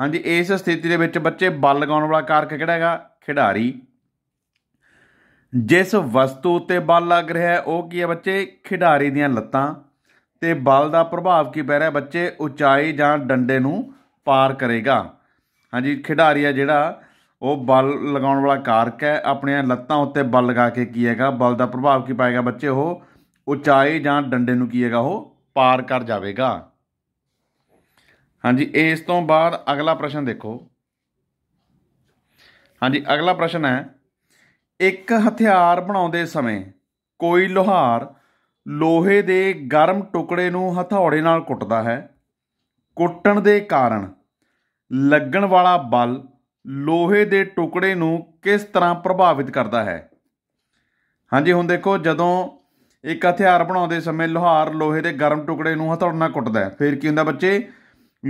ਹਾਂਜੀ ਇਸ ਸਥਿਤੀ ਦੇ ਵਿੱਚ ਬੱਚੇ ਬਲ ਲਗਾਉਣ ਵਾਲਾ ਕਾਰਕ ਕਿਹੜਾ ਹੈਗਾ ਖਿਡਾਰੀ ਜਿਸ ਵਸਤੂ ਉੱਤੇ ਬਲ ਲੱਗ ਰਿਹਾ ਹੈ ਉਹ ਕੀ ਹੈ ਬੱਚੇ ਖਿਡਾਰੀ ਦੀਆਂ ਲੱਤਾਂ ਤੇ ਬਲ ਦਾ ਪ੍ਰਭਾਵ ਕੀ ਪੈ ਰਿਹਾ ਬੱਚੇ ਉਚਾਈ ਜਾਂ ਡੰਡੇ ਨੂੰ ਪਾਰ ਕਰੇਗਾ ਹਾਂਜੀ ਖਿਡਾਰੀ ਆ ਜਿਹੜਾ ਉਹ ਬਲ ਲਗਾਉਣ ਵਾਲਾ ਕਾਰਕ ਹੈ ਆਪਣੀਆਂ ਲੱਤਾਂ ਉੱਤੇ ਬਲ ਲਗਾ ਕੇ ਕੀ ਹੈਗਾ ਬਲ ਦਾ ਪ੍ਰਭਾਵ ਕੀ ਪਾਏਗਾ ਬੱਚੇ ਉਹ ਉਚਾਈ ਜਾਂ ਡੰਡੇ ਨੂੰ ਕੀ ਹੈਗਾ ਉਹ ਪਾਰ ਕਰ ਜਾਵੇਗਾ ਹਾਂਜੀ ਇਸ ਤੋਂ ਬਾਅਦ ਅਗਲਾ ਪ੍ਰਸ਼ਨ ਦੇਖੋ ਹਾਂਜੀ ਅਗਲਾ ਪ੍ਰਸ਼ਨ ਹੈ ਇੱਕ ਹਥਿਆਰ ਬਣਾਉਂਦੇ ਸਮੇਂ ਕੋਈ ਲੋਹਾਰ ਲੋਹੇ ਦੇ ਗਰਮ ਟੁਕੜੇ ਨੂੰ ਹਥੌੜੇ ਨਾਲ ਕੁੱਟਦਾ ਹੈ ਕੁੱਟਣ ਦੇ ਕਾਰਨ ਲੱਗਣ ਵਾਲਾ ਬਲ ਲੋਹੇ ਦੇ ਟੁਕੜੇ ਨੂੰ ਕਿਸ ਤਰ੍ਹਾਂ ਪ੍ਰਭਾਵਿਤ ਕਰਦਾ ਹੈ ਹਾਂਜੀ ਹੁਣ ਦੇਖੋ ਜਦੋਂ ਇੱਕ ਹਥਿਆਰ ਬਣਾਉਂਦੇ ਸਮੇਂ ਲੋਹਾਰ ਲੋਹੇ ਦੇ ਗਰਮ ਟੁਕੜੇ ਨੂੰ ਹਥੌੜੇ ਨਾਲ ਕੁੱਟਦਾ ਹੈ ਫਿਰ ਕੀ ਹੁੰਦਾ ਬੱਚੇ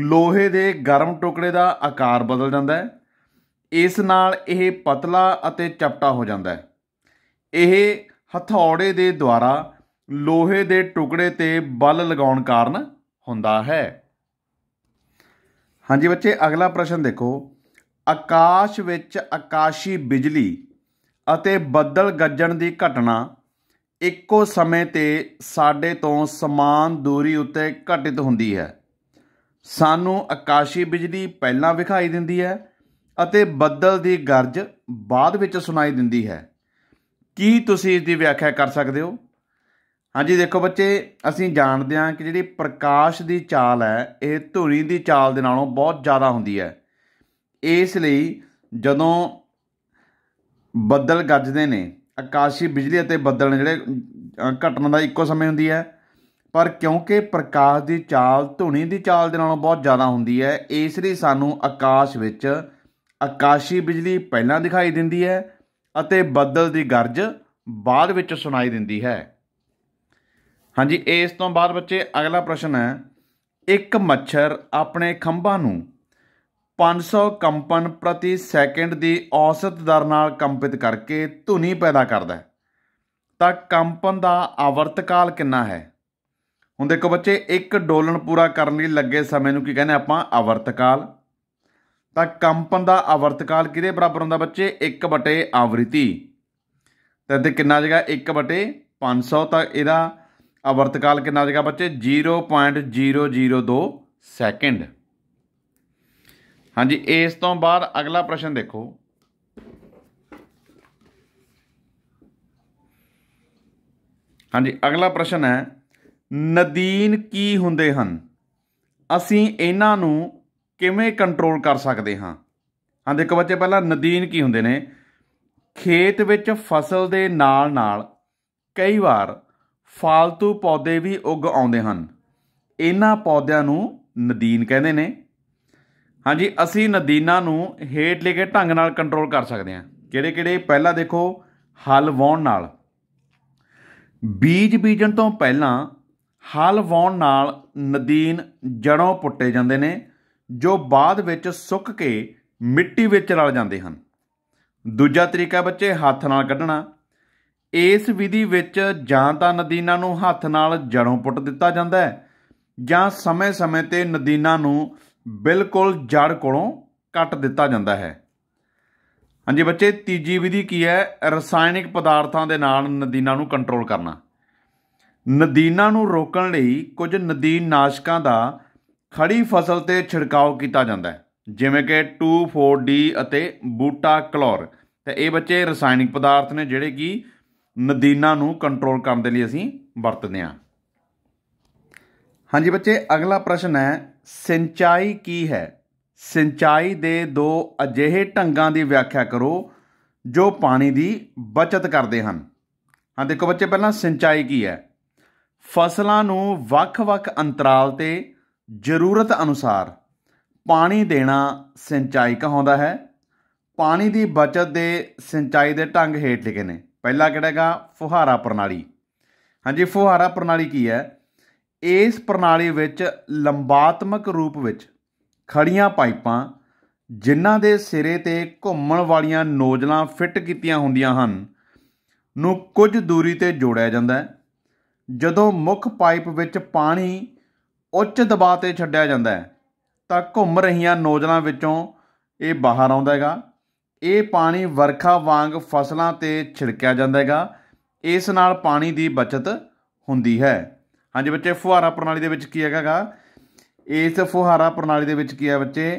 ਲੋਹੇ ਦੇ ਗਰਮ ਟੁਕੜੇ ਦਾ ਆਕਾਰ ਬਦਲ ਜਾਂਦਾ ਹੈ ਇਸ ਨਾਲ ਇਹ ਪਤਲਾ ਅਤੇ ਚਪਟਾ ਹੋ ਜਾਂਦਾ ਹੈ ਇਹ ਹਥੌੜੇ ਦੇ ਦੁਆਰਾ ਲੋਹੇ ਦੇ ਟੁਕੜੇ ਤੇ ਬਲ ਲਗਾਉਣ ਕਾਰਨ ਹੁੰਦਾ ਹੈ ਹਾਂਜੀ ਬੱਚੇ ਅਗਲਾ ਪ੍ਰਸ਼ਨ ਦੇਖੋ ਆਕਾਸ਼ ਵਿੱਚ ਆਕਾਸ਼ੀ ਬਿਜਲੀ ਅਤੇ ਬੱਦਲ ਗੱਜਣ ਦੀ ਘਟਨਾ ਇੱਕੋ ਸਮੇਂ ਤੇ ਸਾਡੇ ਤੋਂ ਸਮਾਨ ਦੂਰੀ ਉੱਤੇ ਘਟਿਤ ਹੁੰਦੀ ਹੈ ਸਾਨੂੰ ਆਕਾਸ਼ੀ ਬਿਜਲੀ ਪਹਿਲਾਂ ਵਿਖਾਈ ਦਿੰਦੀ ਹੈ ਅਤੇ ਬੱਦਲ ਦੀ ਗਰਜ ਬਾਅਦ ਵਿੱਚ ਸੁਣਾਈ ਦਿੰਦੀ ਹੈ ਕੀ ਤੁਸੀਂ ਇਸ ਦੀ ਵਿਆਖਿਆ ਕਰ ਸਕਦੇ ਹੋ ਹਾਂਜੀ ਦੇਖੋ ਬੱਚੇ ਅਸੀਂ ਜਾਣਦੇ ਹਾਂ ਕਿ ਜਿਹੜੀ ਪ੍ਰਕਾਸ਼ ਦੀ ਚਾਲ ਹੈ ਇਹ ਧੁਨੀ ਦੀ ਚਾਲ ਦੇ ਨਾਲੋਂ ਬਹੁਤ ਜ਼ਿਆਦਾ ਹੁੰਦੀ ਹੈ ਇਸ ਲਈ ਜਦੋਂ ਬੱਦਲ ਗੱਜਦੇ ਨੇ ਆਕਾਸ਼ੀ ਬਿਜਲੀ ਅਤੇ ਬੱਦਲ ਜਿਹੜੇ ਘਟਨਾ ਦਾ ਇੱਕੋ ਸਮੇਂ ਹੁੰਦੀ ਹੈ ਪਰ ਕਿਉਂਕਿ ਪ੍ਰਕਾਸ਼ ਦੀ ਚਾਲ ਧੁਨੀ ਦੀ ਚਾਲ ਦੇ ਨਾਲੋਂ ਬਹੁਤ ਜ਼ਿਆਦਾ ਹੁੰਦੀ ਹੈ ਇਸ ਲਈ ਸਾਨੂੰ ਆਕਾਸ਼ ਵਿੱਚ ਆਕਾਸ਼ੀ ਬਿਜਲੀ ਪਹਿਲਾਂ ਦਿਖਾਈ ਦਿੰਦੀ ਹੈ ਅਤੇ ਬੱਦਲ ਦੀ ਗਰਜ ਬਾਅਦ ਵਿੱਚ ਸੁਣਾਈ ਦਿੰਦੀ ਹੈ ਹਾਂਜੀ ਇਸ ਤੋਂ ਬਾਅਦ ਬੱਚੇ ਅਗਲਾ ਪ੍ਰਸ਼ਨ ਹੈ ਇੱਕ ਮੱਛਰ ਆਪਣੇ ਖੰਭਾਂ ਨੂੰ 500 ਕੰਪਨ ਪ੍ਰਤੀ ਸੈਕਿੰਡ ਦੀ ਔਸਤ ਦਰ ਨਾਲ ਕੰਪਿਤ ਕਰਕੇ ਧੁਨੀ ਪੈਦਾ ਕਰਦਾ ਹੈ ਤਾਂ ਕੰਪਨ ਦਾ ਆਵਰਤ ਕਾਲ ਕਿੰਨਾ ਹੈ ਹੁਣ ਦੇਖੋ ਬੱਚੇ ਇੱਕ ਡੋਲਨ ਪੂਰਾ ਕਰਨ ਲਈ ਲੱਗੇ ਸਮੇਂ ਨੂੰ ਕੀ ਕਹਿੰਦੇ ਆਪਾਂ ਆਵਰਤ ਕਾਲ ਤਾਂ ਕੰਪਨ ਦਾ ਆਵਰਤਕਾਲ ਕਿਹਦੇ ਬਰਾਬਰ ਹੁੰਦਾ ਬੱਚੇ 1 ਬਟੇ ਆਵ੍ਰਿਤੀ ਤਾਂ ਇੱਥੇ ਕਿੰਨਾ ਆ ਜਾਏਗਾ 1 ਬਟੇ 500 ਤਾਂ ਇਹਦਾ ਆਵਰਤਕਾਲ ਕਿੰਨਾ ਆ ਜਾਏਗਾ ਬੱਚੇ 0.002 ਸੈਕਿੰਡ ਹਾਂਜੀ ਇਸ ਤੋਂ ਬਾਅਦ ਅਗਲਾ ਪ੍ਰਸ਼ਨ ਦੇਖੋ ਹਾਂਜੀ ਅਗਲਾ ਪ੍ਰਸ਼ਨ ਹੈ ਨਦੀਨ ਕੀ ਹੁੰਦੇ ਹਨ ਅਸੀਂ ਇਹਨਾਂ ਨੂੰ ਕਿਵੇਂ ਕੰਟਰੋਲ ਕਰ ਸਕਦੇ ਹਾਂ ਹਾਂ ਦੇਖੋ ਬੱਚੇ ਪਹਿਲਾਂ ਨਦੀਨ ਕੀ ਹੁੰਦੇ ਨੇ ਖੇਤ ਵਿੱਚ ਫਸਲ ਦੇ ਨਾਲ ਨਾਲ ਕਈ ਵਾਰ ਫਾਲਤੂ ਪੌਦੇ ਵੀ ਉੱਗ ਆਉਂਦੇ ਹਨ ਇਹਨਾਂ ਪੌਦਿਆਂ ਨੂੰ ਨਦੀਨ ਕਹਿੰਦੇ ਨੇ ਹਾਂਜੀ ਅਸੀਂ ਨਦੀਨਾਂ ਨੂੰ ਹੇਠ ਲੈ ਕੇ ਢੰਗ ਨਾਲ ਕੰਟਰੋਲ ਕਰ ਸਕਦੇ ਹਾਂ ਕਿਹੜੇ ਕਿਹੜੇ ਪਹਿਲਾਂ ਦੇਖੋ ਹਲ ਵਾਉਣ ਨਾਲ ਬੀਜ ਬੀਜਣ ਤੋਂ ਪਹਿਲਾਂ ਹਲ ਵਾਉਣ ਨਾਲ ਨਦੀਨ ਜੜੋਂ ਪੁੱਟੇ ਜਾਂਦੇ ਨੇ ਜੋ ਬਾਅਦ ਵਿੱਚ ਸੁੱਕ ਕੇ ਮਿੱਟੀ ਵਿੱਚ ਰਲ ਜਾਂਦੇ ਹਨ ਦੂਜਾ ਤਰੀਕਾ ਬੱਚੇ ਹੱਥ ਨਾਲ ਕੱਢਣਾ ਇਸ ਵਿਧੀ ਵਿੱਚ ਜਾਂ ਤਾਂ ਨਦੀਨਾਂ ਨੂੰ ਹੱਥ ਨਾਲ ਜੜੋਂ ਪੁੱਟ ਦਿੱਤਾ ਜਾਂਦਾ ਹੈ ਜਾਂ ਸਮੇਂ-ਸਮੇਂ ਤੇ ਨਦੀਨਾਂ ਨੂੰ ਬਿਲਕੁਲ ਜੜ ਕੋਲੋਂ ਕੱਟ ਦਿੱਤਾ ਜਾਂਦਾ ਹੈ ਹਾਂਜੀ ਬੱਚੇ ਤੀਜੀ ਵਿਧੀ ਕੀ ਹੈ ਰਸਾਇਣਿਕ ਪਦਾਰਥਾਂ ਦੇ ਨਾਲ ਨਦੀਨਾਂ ਨੂੰ ਕੰਟਰੋਲ ਕਰਨਾ ਨਦੀਨਾਂ ਨੂੰ ਰੋਕਣ ਲਈ ਕੁਝ ਨਦੀਨ ਨਾਸ਼ਕਾਂ ਦਾ ਖੜੀ ਫਸਲ ਤੇ ਛਿੜਕਾਅ ਕੀਤਾ ਜਾਂਦਾ ਹੈ ਜਿਵੇਂ ਕਿ 2,4-D ਅਤੇ ਬੂਟਾ ਕਲੋਰ ਤੇ ਇਹ ਬੱਚੇ ਰਸਾਇਣਿਕ ਪਦਾਰਥ ਨੇ ਜਿਹੜੇ ਕਿ ਨਦੀਨਾਂ ਨੂੰ ਕੰਟਰੋਲ ਕਰਨ ਦੇ ਲਈ ਅਸੀਂ ਵਰਤਦੇ ਹਾਂ ਹਾਂਜੀ ਬੱਚੇ ਅਗਲਾ ਪ੍ਰਸ਼ਨ ਹੈ ਸਿੰਚਾਈ ਕੀ ਹੈ ਸਿੰਚਾਈ ਦੇ ਦੋ ਅਜਿਹੇ ਢੰਗਾਂ ਦੀ ਵਿਆਖਿਆ ਕਰੋ ਜੋ ਪਾਣੀ ਦੀ ਬਚਤ ਕਰਦੇ ਹਨ ਹਾਂ ਦੇਖੋ ਬੱਚੇ ਪਹਿਲਾਂ ਸਿੰਚਾਈ ਕੀ ਹੈ ਫਸਲਾਂ ਨੂੰ ਵੱਖ-ਵੱਖ ਅੰਤਰਾਲ ਤੇ ਜ਼ਰੂਰਤ ਅਨੁਸਾਰ ਪਾਣੀ ਦੇਣਾ ਸਿੰਚਾਈ ਕਹਾਉਂਦਾ ਹੈ ਪਾਣੀ ਦੀ ਬਚਤ ਦੇ ਸਿੰਚਾਈ ਦੇ ਢੰਗ ਹੇਠ ਲਿਖੇ ਨੇ ਪਹਿਲਾ ਕਿਹੜਾ ਹੈਗਾ ਫੁਹਾਰਾ ਪ੍ਰਣਾਲੀ ਹਾਂਜੀ ਫੁਹਾਰਾ ਪ੍ਰਣਾਲੀ ਕੀ ਹੈ ਇਸ ਪ੍ਰਣਾਲੀ ਵਿੱਚ ਲੰਬਾਤਮਕ ਰੂਪ ਵਿੱਚ ਖੜੀਆਂ ਪਾਈਪਾਂ ਜਿਨ੍ਹਾਂ ਦੇ ਸਿਰੇ ਤੇ ਘੁੰਮਣ ਵਾਲੀਆਂ ਨੋਜ਼ਲਾਂ ਫਿੱਟ ਕੀਤੀਆਂ ਹੁੰਦੀਆਂ ਹਨ ਨੂੰ ਕੁਝ ਦੂਰੀ ਤੇ ਜੋੜਿਆ ਜਾਂਦਾ ਹੈ ਜਦੋਂ ਮੁੱਖ ਪਾਈਪ ਵਿੱਚ ਪਾਣੀ ਉੱਚ ਦਬਾਅ ਤੇ ਛੱਡਿਆ ਜਾਂਦਾ ਹੈ ਤਾਂ ਘੁੰਮ ਰਹੀਆਂ ਨੋਜ਼ਲਾਂ ਵਿੱਚੋਂ ਇਹ ਬਾਹਰ ਆਉਂਦਾ ਹੈਗਾ ਇਹ ਪਾਣੀ ਵਰਖਾ ਵਾਂਗ ਫਸਲਾਂ ਤੇ ਛਿੜਕਿਆ ਜਾਂਦਾ ਹੈਗਾ ਇਸ ਨਾਲ ਪਾਣੀ ਦੀ ਬਚਤ ਹੁੰਦੀ ਹੈ ਹਾਂਜੀ ਬੱਚੇ ਫੁਹਾਰਾ ਪ੍ਰਣਾਲੀ ਦੇ ਵਿੱਚ ਕੀ ਹੈਗਾਗਾ ਇਸ ਫੁਹਾਰਾ ਪ੍ਰਣਾਲੀ ਦੇ ਵਿੱਚ ਕੀ ਹੈ ਬੱਚੇ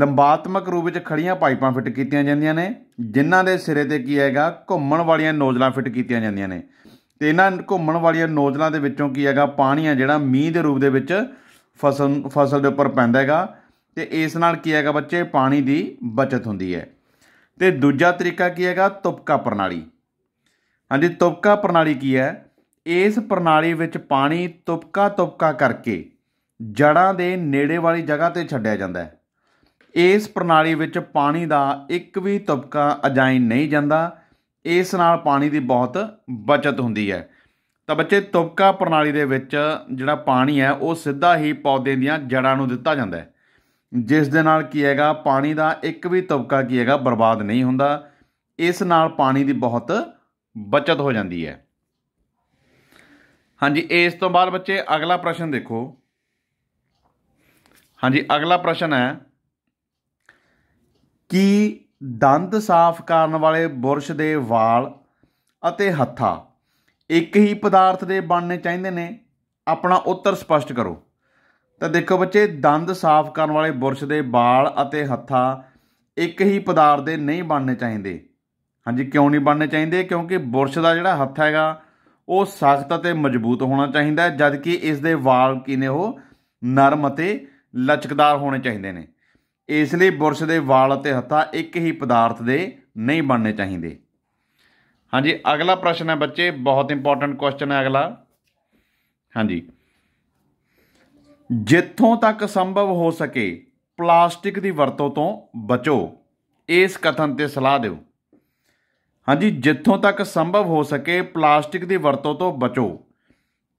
ਲੰਬਾਤਮਕ ਰੂਪ ਵਿੱਚ ਖੜੀਆਂ ਪਾਈਪਾਂ ਫਿੱਟ ਕੀਤੀਆਂ ਜਾਂਦੀਆਂ ਨੇ ਜਿਨ੍ਹਾਂ ਦੇ ਸਿਰੇ ਤੇ ਕੀ ਹੈਗਾ ਘੁੰਮਣ ਵਾਲੀਆਂ ਨੋਜ਼ਲਾਂ ਫਿੱਟ ਕੀਤੀਆਂ ਜਾਂਦੀਆਂ ਨੇ ਤੇ ਇਹਨਾਂ ਘੁੰਮਣ ਵਾਲੀਆਂ ਨੋਜ਼ਲਾਂ ਦੇ ਵਿੱਚੋਂ ਕੀ ਹੈਗਾ ਪਾਣੀ ਆ ਜਿਹੜਾ ਮੀਂਹ ਦੇ ਰੂਪ ਦੇ ਵਿੱਚ ਫਸਲ ਫਸਲ ਦੇ ਉੱਪਰ ਪੈਂਦਾ ਹੈਗਾ ਤੇ ਇਸ ਨਾਲ ਕੀ ਹੈਗਾ ਬੱਚੇ ਪਾਣੀ ਦੀ ਬਚਤ ਹੁੰਦੀ ਹੈ ਤੇ ਦੂਜਾ ਤਰੀਕਾ ਕੀ ਹੈਗਾ ਤੁਪਕਾ ਪ੍ਰਣਾਲੀ ਹਾਂਜੀ ਤੁਪਕਾ ਪ੍ਰਣਾਲੀ ਕੀ ਹੈ ਇਸ ਪ੍ਰਣਾਲੀ ਵਿੱਚ ਪਾਣੀ ਤੁਪਕਾ ਤੁਪਕਾ ਕਰਕੇ ਜੜਾਂ ਦੇ ਨੇੜੇ ਵਾਲੀ ਜਗ੍ਹਾ ਤੇ ਛੱਡਿਆ ਜਾਂਦਾ ਹੈ ਇਸ ਪ੍ਰਣਾਲੀ ਵਿੱਚ ਪਾਣੀ ਦਾ ਇੱਕ ਵੀ ਤੁਪਕਾ ਅਜਾਇਨ ਨਹੀਂ ਜਾਂਦਾ ਇਸ ਨਾਲ ਪਾਣੀ ਦੀ ਬਹੁਤ ਬਚਤ ਹੁੰਦੀ ਹੈ ਤਾਂ ਬੱਚੇ ਤੁਪਕਾ ਪ੍ਰਣਾਲੀ ਦੇ ਵਿੱਚ ਜਿਹੜਾ ਪਾਣੀ ਹੈ ਉਹ ਸਿੱਧਾ ਹੀ ਪੌਦੇ ਦੀਆਂ ਜੜਾਂ ਨੂੰ ਦਿੱਤਾ ਜਾਂਦਾ ਹੈ ਜਿਸ ਦੇ ਨਾਲ ਕੀ ਹੈਗਾ ਪਾਣੀ ਦਾ ਇੱਕ ਵੀ ਤੁਪਕਾ ਕੀ ਹੈਗਾ ਬਰਬਾਦ ਨਹੀਂ ਹੁੰਦਾ ਇਸ ਨਾਲ ਪਾਣੀ ਦੀ ਬਹੁਤ ਬਚਤ ਹੋ ਜਾਂਦੀ ਹੈ ਹਾਂਜੀ ਇਸ ਤੋਂ ਬਾਅਦ ਬੱਚੇ ਅਗਲਾ ਪ੍ਰਸ਼ਨ ਦੇਖੋ ਹਾਂਜੀ ਅਗਲਾ ਪ੍ਰਸ਼ਨ ਹੈ ਕੀ ਦੰਦ ਸਾਫ਼ ਕਰਨ ਵਾਲੇ ਬੁਰਸ਼ ਦੇ ਵਾਲ ਅਤੇ ਹੱਥਾ ਇੱਕ ਹੀ ਪਦਾਰਥ ਦੇ ਬਣਨੇ ਚਾਹੀਦੇ ਨੇ ਆਪਣਾ ਉੱਤਰ ਸਪਸ਼ਟ ਕਰੋ ਤਾਂ ਦੇਖੋ ਬੱਚੇ ਦੰਦ ਸਾਫ਼ ਕਰਨ ਵਾਲੇ ਬੁਰਸ਼ ਦੇ ਵਾਲ ਅਤੇ ਹੱਥਾ ਇੱਕ ਹੀ ਪਦਾਰਥ ਦੇ ਨਹੀਂ ਬਣਨੇ ਚਾਹੀਦੇ ਹਾਂਜੀ ਕਿਉਂ ਨਹੀਂ ਬਣਨੇ ਚਾਹੀਦੇ ਕਿਉਂਕਿ ਬੁਰਸ਼ ਦਾ ਜਿਹੜਾ ਹੱਥ ਹੈਗਾ ਉਹ ਸਖਤ ਅਤੇ ਮਜ਼ਬੂਤ ਹੋਣਾ ਚਾਹੀਦਾ ਜਦਕਿ ਇਸ ਦੇ ਵਾਲ ਕੀ ਨੇ ਉਹ ਨਰਮ ਅਤੇ ਲਚਕਦਾਰ ਹੋਣੇ ਚਾਹੀਦੇ ਨੇ ਇਸ ਲਈ ਬੁਰਸ਼ ਦੇ ਵਾਲ ਅਤੇ ਹੱਥਾ ਇੱਕ ਹੀ ਪਦਾਰਥ ਦੇ ਨਹੀਂ ਬਣਨੇ ਚਾਹੀਦੇ ਹਾਂਜੀ ਅਗਲਾ ਪ੍ਰਸ਼ਨ ਹੈ ਬੱਚੇ ਬਹੁਤ ਇੰਪੋਰਟੈਂਟ ਕੁਐਸਚਨ ਹੈ ਅਗਲਾ ਹਾਂਜੀ ਜਿੱਥੋਂ ਤੱਕ ਸੰਭਵ ਹੋ ਸਕੇ ਪਲਾਸਟਿਕ ਦੀ ਵਰਤੋਂ ਤੋਂ ਬਚੋ ਇਸ ਕਥਨ ਤੇ ਸਲਾਹ ਦਿਓ ਹਾਂਜੀ ਜਿੱਥੋਂ ਤੱਕ ਸੰਭਵ ਹੋ ਸਕੇ ਪਲਾਸਟਿਕ ਦੀ ਵਰਤੋਂ ਤੋਂ ਬਚੋ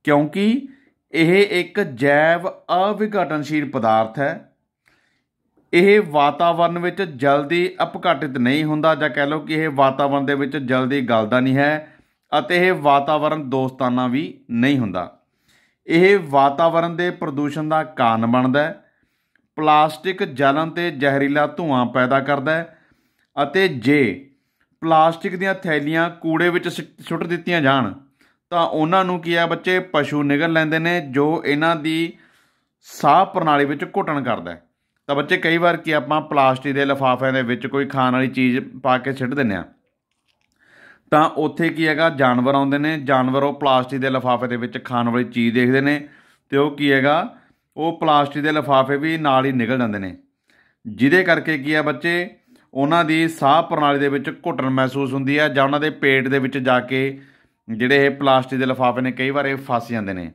ਕਿਉਂਕਿ ਇਹ ਇੱਕ ਜੈਵ ਅਵਿਘਟਨਸ਼ੀਲ ਪਦਾਰਥ ਹੈ ਇਹ ਵਾਤਾਵਰਨ ਵਿੱਚ ਜਲਦੀ ਅਪਘਟਿਤ ਨਹੀਂ ਹੁੰਦਾ ਜਾਂ ਕਹਿ ਲਓ ਕਿ ਇਹ ਵਾਤਾਵਰਨ ਦੇ ਵਿੱਚ ਜਲਦੀ ਗਲਦਾ ਨਹੀਂ ਹੈ ਅਤੇ ਇਹ ਵਾਤਾਵਰਨ ਦੋਸਤਾਨਾ ਵੀ ਨਹੀਂ ਹੁੰਦਾ ਇਹ ਵਾਤਾਵਰਨ ਦੇ ਪ੍ਰਦੂਸ਼ਣ ਦਾ ਕਾਰਨ ਬਣਦਾ ਹੈ ਪਲਾਸਟਿਕ ਜਲਨ ਤੇ ਜ਼ਹਿਰੀਲਾ ਧੂਆਂ ਪੈਦਾ ਕਰਦਾ ਹੈ ਅਤੇ ਜੇ ਪਲਾਸਟਿਕ ਦੀਆਂ ਥੈਲੀਆਂ ਕੂੜੇ ਵਿੱਚ ਸੁੱਟ ਦਿੱਤੀਆਂ ਜਾਣ ਤਾਂ ਉਹਨਾਂ ਨੂੰ ਕੀ ਆ ਬੱਚੇ ਪਸ਼ੂ ਨਿਗਲ ਲੈਂਦੇ ਨੇ ਜੋ ਇਹਨਾਂ ਦੀ ਸਾਹ ਪ੍ਰਣਾਲੀ ਵਿੱਚ ਘੁਟਣ ਕਰਦਾ ਹੈ ਤਾਂ ਬੱਚੇ ਕਈ ਵਾਰ ਕੀ ਆਪਾਂ ਪਲਾਸਟਿਕ ਦੇ ਲਫਾਫਿਆਂ ਦੇ ਵਿੱਚ ਕੋਈ ਖਾਣ ਵਾਲੀ ਚੀਜ਼ ਪਾ ਕੇ ਸਿੱਟ ਦਿੰਨੇ ਆ ਤਾਂ ਉੱਥੇ ਕੀ ਹੈਗਾ ਜਾਨਵਰ ਆਉਂਦੇ ਨੇ ਜਾਨਵਰ ਉਹ ਪਲਾਸਟਿਕ ਦੇ ਲਫਾਫੇ ਦੇ ਵਿੱਚ ਖਾਣ ਵਾਲੀ ਚੀਜ਼ ਦੇਖਦੇ ਨੇ ਤੇ ਉਹ ਕੀ ਹੈਗਾ ਉਹ ਪਲਾਸਟਿਕ ਦੇ ਲਫਾਫੇ ਵੀ ਨਾਲ ਹੀ ਨਿਕਲ ਜਾਂਦੇ ਨੇ ਜਿਹਦੇ ਕਰਕੇ ਕੀ ਆ ਬੱਚੇ ਉਹਨਾਂ ਦੀ ਸਾਹ ਪ੍ਰਣਾਲੀ ਦੇ ਵਿੱਚ ਘੁੱਟਣ ਮਹਿਸੂਸ ਹੁੰਦੀ ਆ ਜਾਂ ਉਹਨਾਂ ਦੇ ਪੇਟ ਦੇ ਵਿੱਚ ਜਾ ਕੇ ਜਿਹੜੇ ਇਹ ਪਲਾਸਟਿਕ ਦੇ ਲਫਾਫੇ ਨੇ ਕਈ ਵਾਰ ਇਹ ਫਸ ਜਾਂਦੇ ਨੇ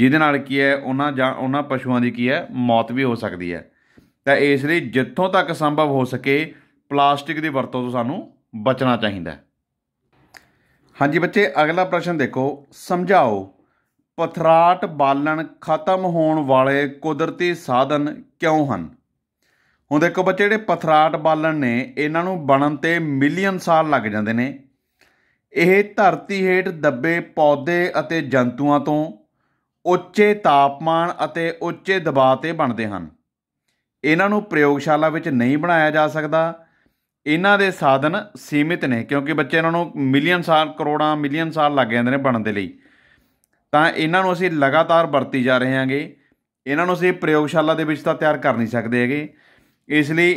ਜਿਹਦੇ ਨਾਲ ਕੀ ਹੈ ਉਹਨਾਂ ਜਾਂ ਉਹਨਾਂ ਪਸ਼ੂਆਂ ਦੀ ਕੀ ਹੈ ਮੌਤ ਵੀ ਹੋ ਸਕਦੀ ਹੈ ਤਾਂ ਇਸ ਲਈ ਜਿੱਥੋਂ ਤੱਕ ਸੰਭਵ ਹੋ ਸਕੇ ਪਲਾਸਟਿਕ ਦੀ ਵਰਤੋਂ ਤੋਂ ਸਾਨੂੰ ਬਚਣਾ ਚਾਹੀਦਾ ਹੈ ਹਾਂਜੀ ਬੱਚੇ ਅਗਲਾ ਪ੍ਰਸ਼ਨ ਦੇਖੋ ਸਮਝਾਓ ਪਥਰਾਟ ਬਾਲਣ ਖਤਮ ਹੋਣ ਵਾਲੇ ਕੁਦਰਤੀ ਸਾਧਨ ਕਿਉਂ ਹਨ ਹੁਣ ਦੇਖੋ ਬੱਚੇ ਜਿਹੜੇ ਪਥਰਾਟ ਬਾਲਣ ਨੇ ਇਹਨਾਂ ਨੂੰ ਬਣਨ ਤੇ ਮਿਲੀਅਨ ਸਾਲ ਲੱਗ ਜਾਂਦੇ ਨੇ ਇਹ ਧਰਤੀ ਹੇਠ ਦੱਬੇ ਪੌਦੇ ਅਤੇ ਜੰਤੂਆਂ ਤੋਂ ਉੱਚੇ ਤਾਪਮਾਨ ਅਤੇ ਉੱਚੇ ਦਬਾਅ ਤੇ ਬਣਦੇ ਹਨ ਇਹਨਾਂ ਨੂੰ ਪ੍ਰਯੋਗਸ਼ਾਲਾ ਵਿੱਚ ਨਹੀਂ ਬਣਾਇਆ ਜਾ ਸਕਦਾ ਇਹਨਾਂ ਦੇ ਸਾਧਨ ਸੀਮਿਤ ਨੇ ਕਿਉਂਕਿ ਬੱਚੇ ਇਹਨਾਂ ਨੂੰ ਮਿਲੀਅਨ ਸਾਲ ਕਰੋੜਾਂ ਮਿਲੀਅਨ ਸਾਲ ਲੱਗ ਜਾਂਦੇ ਨੇ ਬਣਨ ਦੇ ਲਈ ਤਾਂ ਇਹਨਾਂ ਨੂੰ ਅਸੀਂ ਲਗਾਤਾਰ ਵਰਤੀ ਜਾ ਰਹੇ ਹਾਂਗੇ ਇਹਨਾਂ ਨੂੰ ਅਸੀਂ ਪ੍ਰਯੋਗਸ਼ਾਲਾ ਦੇ ਵਿੱਚ ਤਾਂ ਤਿਆਰ ਕਰ ਨਹੀਂ ਸਕਦੇ ਹੈਗੇ ਇਸ ਲਈ